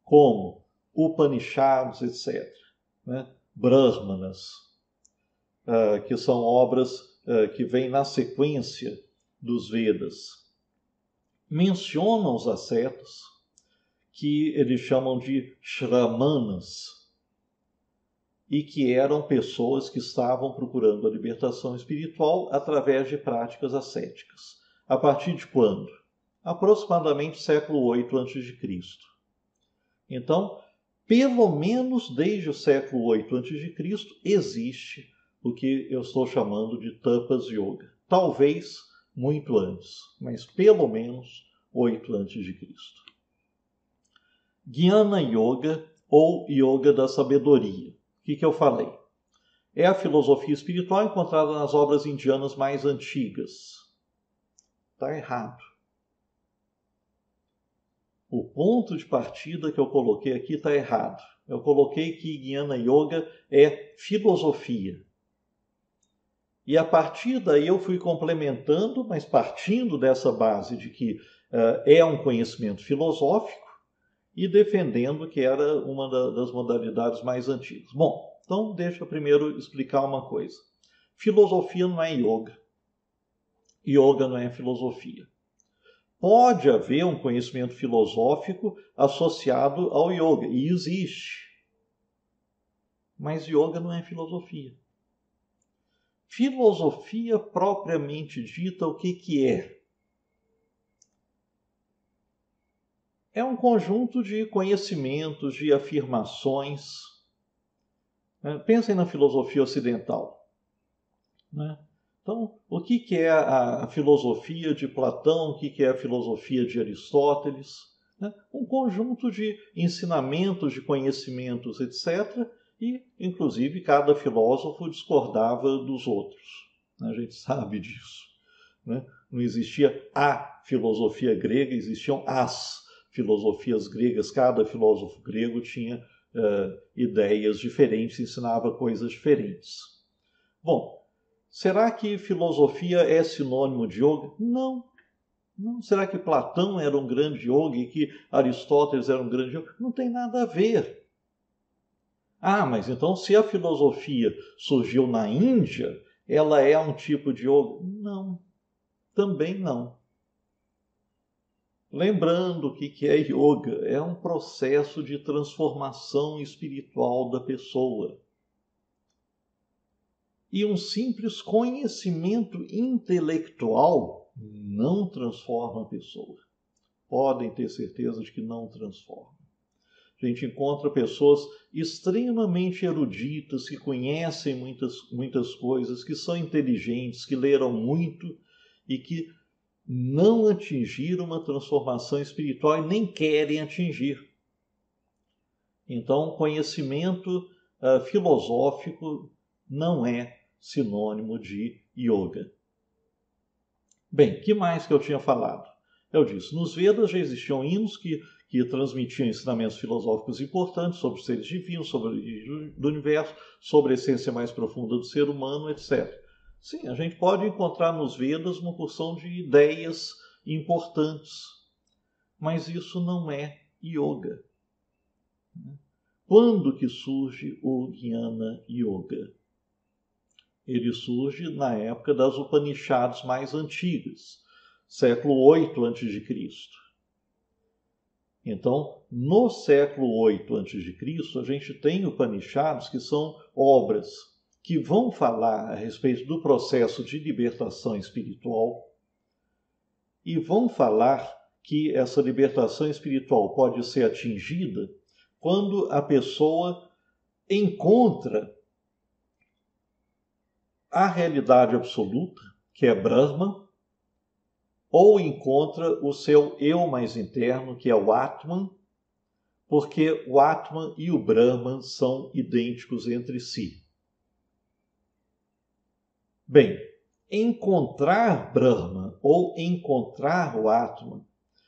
como Upanishads, etc., né, brahmanas, uh, que são obras uh, que vêm na sequência dos Vedas. Mencionam os ascetas, que eles chamam de shramanas, e que eram pessoas que estavam procurando a libertação espiritual através de práticas ascéticas. A partir de quando? Aproximadamente século 8 a.C. Então, pelo menos desde o século 8 a.C., existe o que eu estou chamando de Tapas Yoga. Talvez muito antes, mas pelo menos 8 a.C. Guiana Yoga ou Yoga da Sabedoria. O que, que eu falei? É a filosofia espiritual encontrada nas obras indianas mais antigas. Está errado o ponto de partida que eu coloquei aqui está errado. Eu coloquei que Guiana Yoga é filosofia. E a partir daí eu fui complementando, mas partindo dessa base de que uh, é um conhecimento filosófico e defendendo que era uma da, das modalidades mais antigas. Bom, então deixa eu primeiro explicar uma coisa. Filosofia não é yoga. Yoga não é filosofia pode haver um conhecimento filosófico associado ao yoga, e existe. Mas yoga não é filosofia. Filosofia propriamente dita, o que, que é? É um conjunto de conhecimentos, de afirmações. Né? Pensem na filosofia ocidental. Né? Então, o que, que é a filosofia de Platão, o que, que é a filosofia de Aristóteles? Né? Um conjunto de ensinamentos, de conhecimentos, etc. E, inclusive, cada filósofo discordava dos outros. Né? A gente sabe disso. Né? Não existia a filosofia grega, existiam as filosofias gregas. Cada filósofo grego tinha uh, ideias diferentes, ensinava coisas diferentes. Bom, Será que filosofia é sinônimo de yoga? Não. Não. Será que Platão era um grande yoga e que Aristóteles era um grande yoga? Não tem nada a ver. Ah, mas então se a filosofia surgiu na Índia, ela é um tipo de yoga? Não. Também não. Lembrando o que é yoga, é um processo de transformação espiritual da pessoa. E um simples conhecimento intelectual não transforma a pessoa. Podem ter certeza de que não transforma. A gente encontra pessoas extremamente eruditas, que conhecem muitas, muitas coisas, que são inteligentes, que leram muito e que não atingiram uma transformação espiritual e nem querem atingir. Então, conhecimento uh, filosófico não é sinônimo de yoga. Bem, que mais que eu tinha falado? Eu disse, nos Vedas já existiam hinos que, que transmitiam ensinamentos filosóficos importantes sobre os seres divinos, sobre o do universo, sobre a essência mais profunda do ser humano, etc. Sim, a gente pode encontrar nos Vedas uma porção de ideias importantes, mas isso não é yoga. Quando que surge o Jnana Yoga? Ele surge na época das Upanishads mais antigas, século VIII a.C. Então, no século VIII a.C., a gente tem Upanishads que são obras que vão falar a respeito do processo de libertação espiritual e vão falar que essa libertação espiritual pode ser atingida quando a pessoa encontra a realidade absoluta, que é Brahman, ou encontra o seu eu mais interno, que é o Atman, porque o Atman e o Brahman são idênticos entre si. Bem, encontrar Brahman ou encontrar o Atman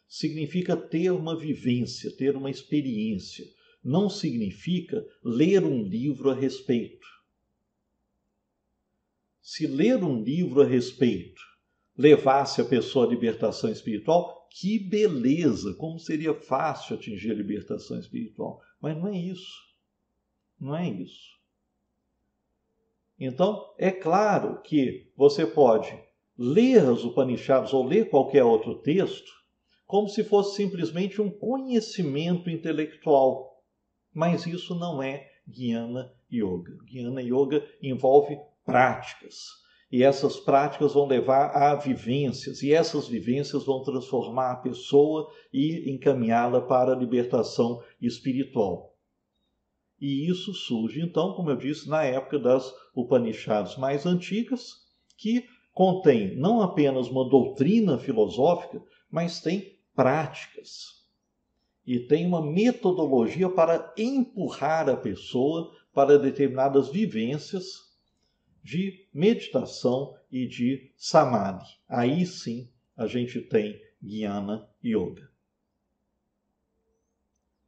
significa ter uma vivência, ter uma experiência. Não significa ler um livro a respeito se ler um livro a respeito levasse a pessoa à libertação espiritual, que beleza! Como seria fácil atingir a libertação espiritual. Mas não é isso. Não é isso. Então, é claro que você pode ler as Upanishads ou ler qualquer outro texto como se fosse simplesmente um conhecimento intelectual. Mas isso não é Guiana Yoga. Guiana Yoga envolve práticas. E essas práticas vão levar a vivências, e essas vivências vão transformar a pessoa e encaminhá-la para a libertação espiritual. E isso surge, então, como eu disse, na época das Upanishads mais antigas, que contém não apenas uma doutrina filosófica, mas tem práticas. E tem uma metodologia para empurrar a pessoa para determinadas vivências de meditação e de samadhi. Aí sim a gente tem Jnana Yoga.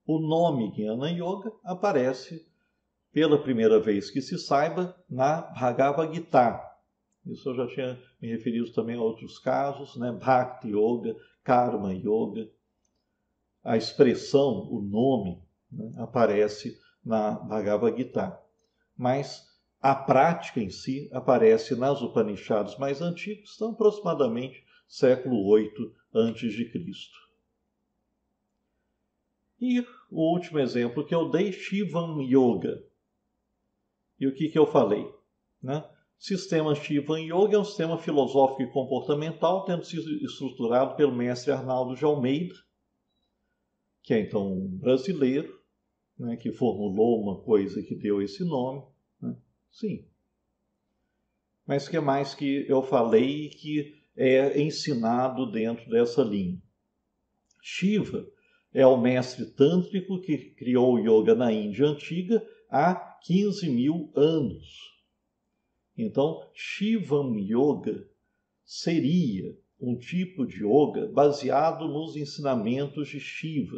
O nome Jnana Yoga aparece pela primeira vez que se saiba na Bhagavad Gita. Isso eu já tinha me referido também a outros casos, né? Bhakti Yoga, Karma Yoga. A expressão, o nome, né? aparece na Bhagavad Gita. Mas a prática em si aparece nas Upanishads mais antigas, estão aproximadamente século VIII a.C. E o último exemplo que eu é dei, Shivan Yoga. E o que, que eu falei? Né? Sistema Shivan Yoga é um sistema filosófico e comportamental tendo sido estruturado pelo mestre Arnaldo de Almeida, que é então um brasileiro, né, que formulou uma coisa que deu esse nome. Sim. Mas o que mais que eu falei que é ensinado dentro dessa linha? Shiva é o mestre tântrico que criou o yoga na Índia antiga há 15 mil anos. Então, Shivam Yoga seria um tipo de yoga baseado nos ensinamentos de Shiva.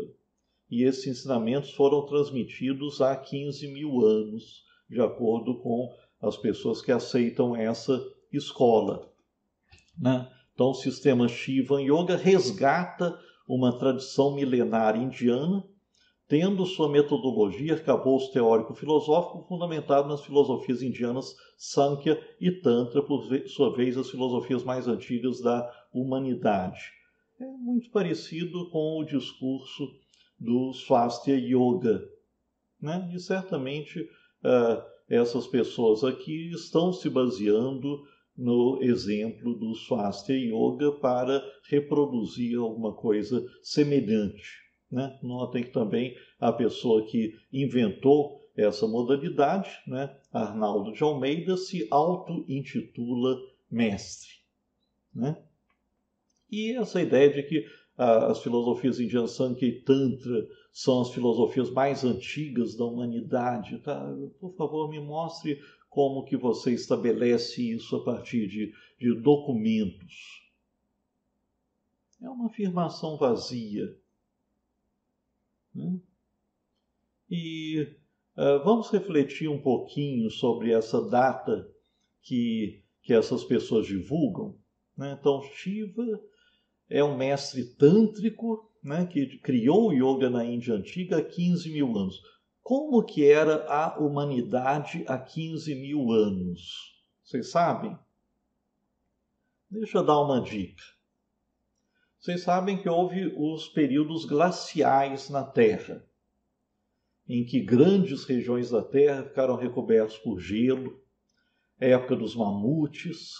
E esses ensinamentos foram transmitidos há 15 mil anos de acordo com as pessoas que aceitam essa escola. Né? Então, o sistema Shiva Yoga resgata uma tradição milenar indiana, tendo sua metodologia arcabouço teórico-filosófico fundamentado nas filosofias indianas Sankhya e Tantra, por sua vez, as filosofias mais antigas da humanidade. É muito parecido com o discurso do Swastika Yoga. Né? E certamente ah, essas pessoas aqui estão se baseando no exemplo do Swastika Yoga para reproduzir alguma coisa semelhante. Né? Notem que também a pessoa que inventou essa modalidade, né? Arnaldo de Almeida, se auto-intitula mestre. Né? E essa ideia de que as filosofias indianas Sankhya e Tantra são as filosofias mais antigas da humanidade. Tá? Por favor, me mostre como que você estabelece isso a partir de, de documentos. É uma afirmação vazia. Hum? E uh, vamos refletir um pouquinho sobre essa data que, que essas pessoas divulgam. Né? Então, Shiva é um mestre tântrico né, que criou o yoga na Índia antiga há 15 mil anos. Como que era a humanidade há 15 mil anos? Vocês sabem? Deixa eu dar uma dica. Vocês sabem que houve os períodos glaciais na Terra, em que grandes regiões da Terra ficaram recobertas por gelo, época dos mamutes.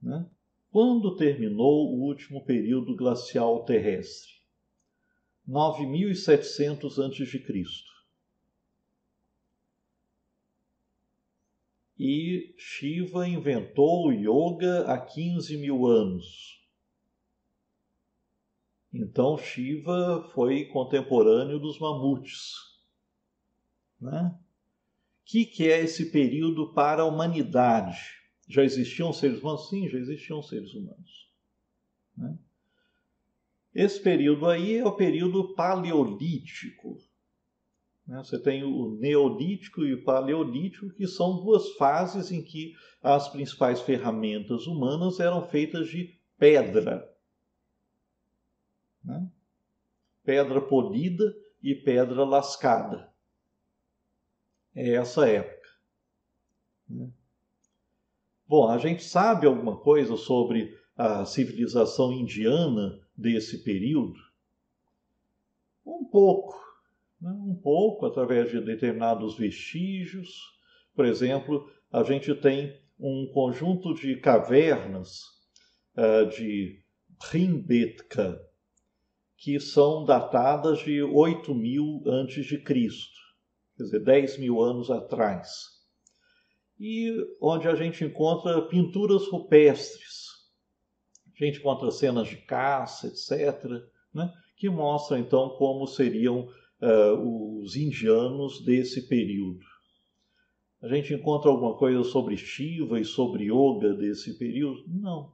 Né? Quando terminou o último período glacial terrestre? 9700 a.C. E Shiva inventou o yoga há 15 mil anos. Então Shiva foi contemporâneo dos mamutes. Né? O que, que é esse período para a humanidade? Já existiam seres humanos? Sim, já existiam seres humanos. Né? Esse período aí é o período paleolítico. Né? Você tem o neolítico e o paleolítico, que são duas fases em que as principais ferramentas humanas eram feitas de pedra. Né? Pedra polida e pedra lascada. É essa época. Né? Bom, a gente sabe alguma coisa sobre a civilização indiana desse período? Um pouco, né? um pouco através de determinados vestígios. Por exemplo, a gente tem um conjunto de cavernas uh, de Rimbetka, que são datadas de 8 mil antes de Cristo, quer dizer, 10 mil anos atrás, e onde a gente encontra pinturas rupestres gente encontra cenas de caça, etc., né? que mostra então como seriam uh, os indianos desse período. A gente encontra alguma coisa sobre Shiva e sobre Yoga desse período? Não,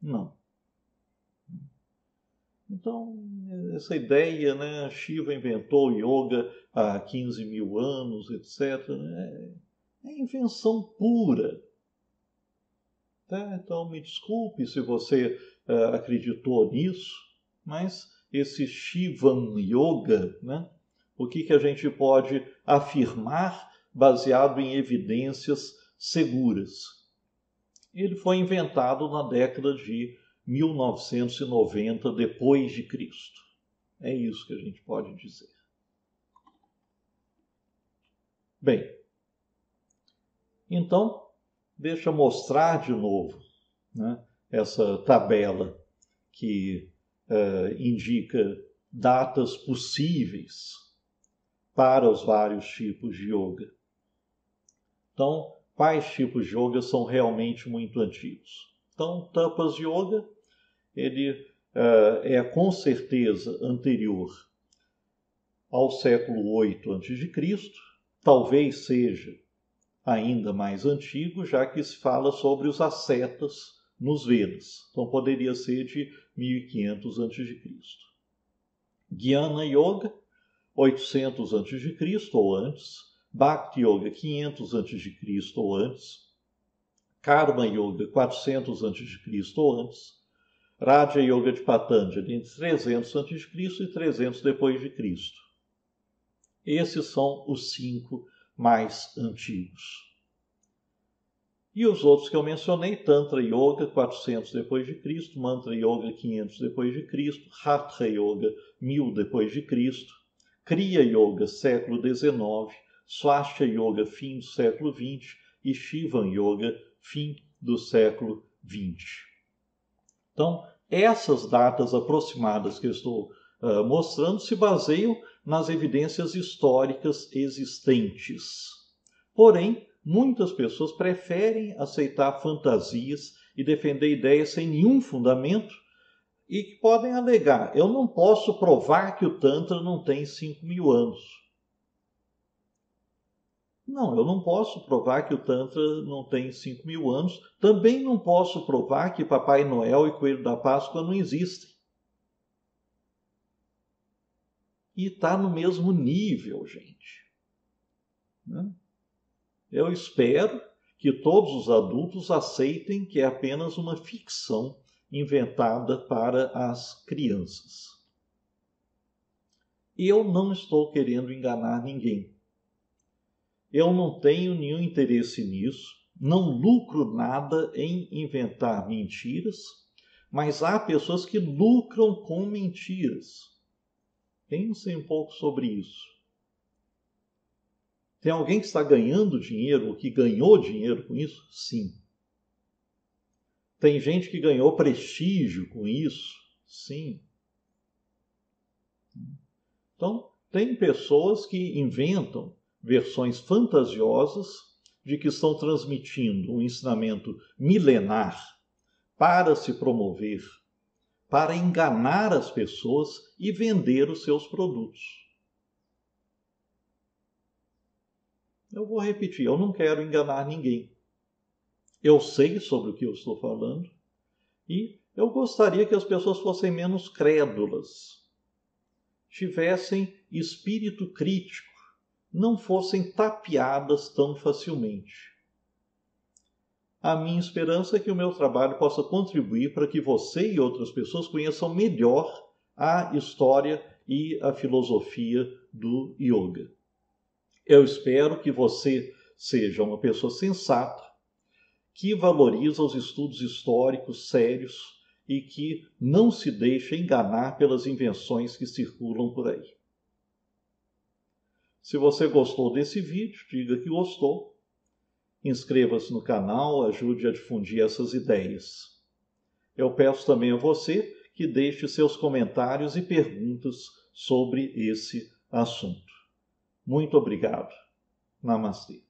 não. Então, essa ideia, né, Shiva inventou yoga há 15 mil anos, etc., né, é invenção pura. Tá, então me desculpe se você uh, acreditou nisso, mas esse Shivan Yoga, né? O que, que a gente pode afirmar baseado em evidências seguras? Ele foi inventado na década de 1990 depois de Cristo. É isso que a gente pode dizer. Bem, então Deixa mostrar de novo né, essa tabela que uh, indica datas possíveis para os vários tipos de yoga. Então, quais tipos de yoga são realmente muito antigos? Então, Tapas Yoga, ele uh, é com certeza anterior ao século 8 a.C., talvez seja ainda mais antigo, já que se fala sobre os ascetas nos Vedas. Então poderia ser de 1500 a.C. Jnana Yoga, 800 a.C. ou antes, Bhakti Yoga, 500 a.C. ou antes, Karma Yoga, 400 a.C. ou antes, Raja Yoga de Patanjali, entre 300 a.C. e 300 depois de Cristo. Esses são os cinco mais antigos. E os outros que eu mencionei, Tantra Yoga 400 depois de Cristo, Mantra Yoga 500 depois de Cristo, Hatha Yoga 1000 depois de Cristo, Kriya Yoga século 19, Swastika Yoga fim do século 20 e Shivan Yoga fim do século 20. Então, essas datas aproximadas que eu estou uh, mostrando se baseiam nas evidências históricas existentes. Porém, muitas pessoas preferem aceitar fantasias e defender ideias sem nenhum fundamento e que podem alegar: eu não posso provar que o Tantra não tem 5 mil anos. Não, eu não posso provar que o Tantra não tem 5 mil anos. Também não posso provar que Papai Noel e Coelho da Páscoa não existem. e está no mesmo nível, gente. Né? Eu espero que todos os adultos aceitem que é apenas uma ficção inventada para as crianças. Eu não estou querendo enganar ninguém. Eu não tenho nenhum interesse nisso, não lucro nada em inventar mentiras, mas há pessoas que lucram com mentiras. Pensem um pouco sobre isso. Tem alguém que está ganhando dinheiro ou que ganhou dinheiro com isso? Sim. Tem gente que ganhou prestígio com isso? Sim. Então, tem pessoas que inventam versões fantasiosas de que estão transmitindo um ensinamento milenar para se promover para enganar as pessoas e vender os seus produtos. Eu vou repetir, eu não quero enganar ninguém. Eu sei sobre o que eu estou falando e eu gostaria que as pessoas fossem menos crédulas, tivessem espírito crítico, não fossem tapeadas tão facilmente. A minha esperança é que o meu trabalho possa contribuir para que você e outras pessoas conheçam melhor a história e a filosofia do yoga. Eu espero que você seja uma pessoa sensata, que valoriza os estudos históricos sérios e que não se deixa enganar pelas invenções que circulam por aí. Se você gostou desse vídeo, diga que gostou Inscreva-se no canal, ajude a difundir essas ideias. Eu peço também a você que deixe seus comentários e perguntas sobre esse assunto. Muito obrigado. Namastê.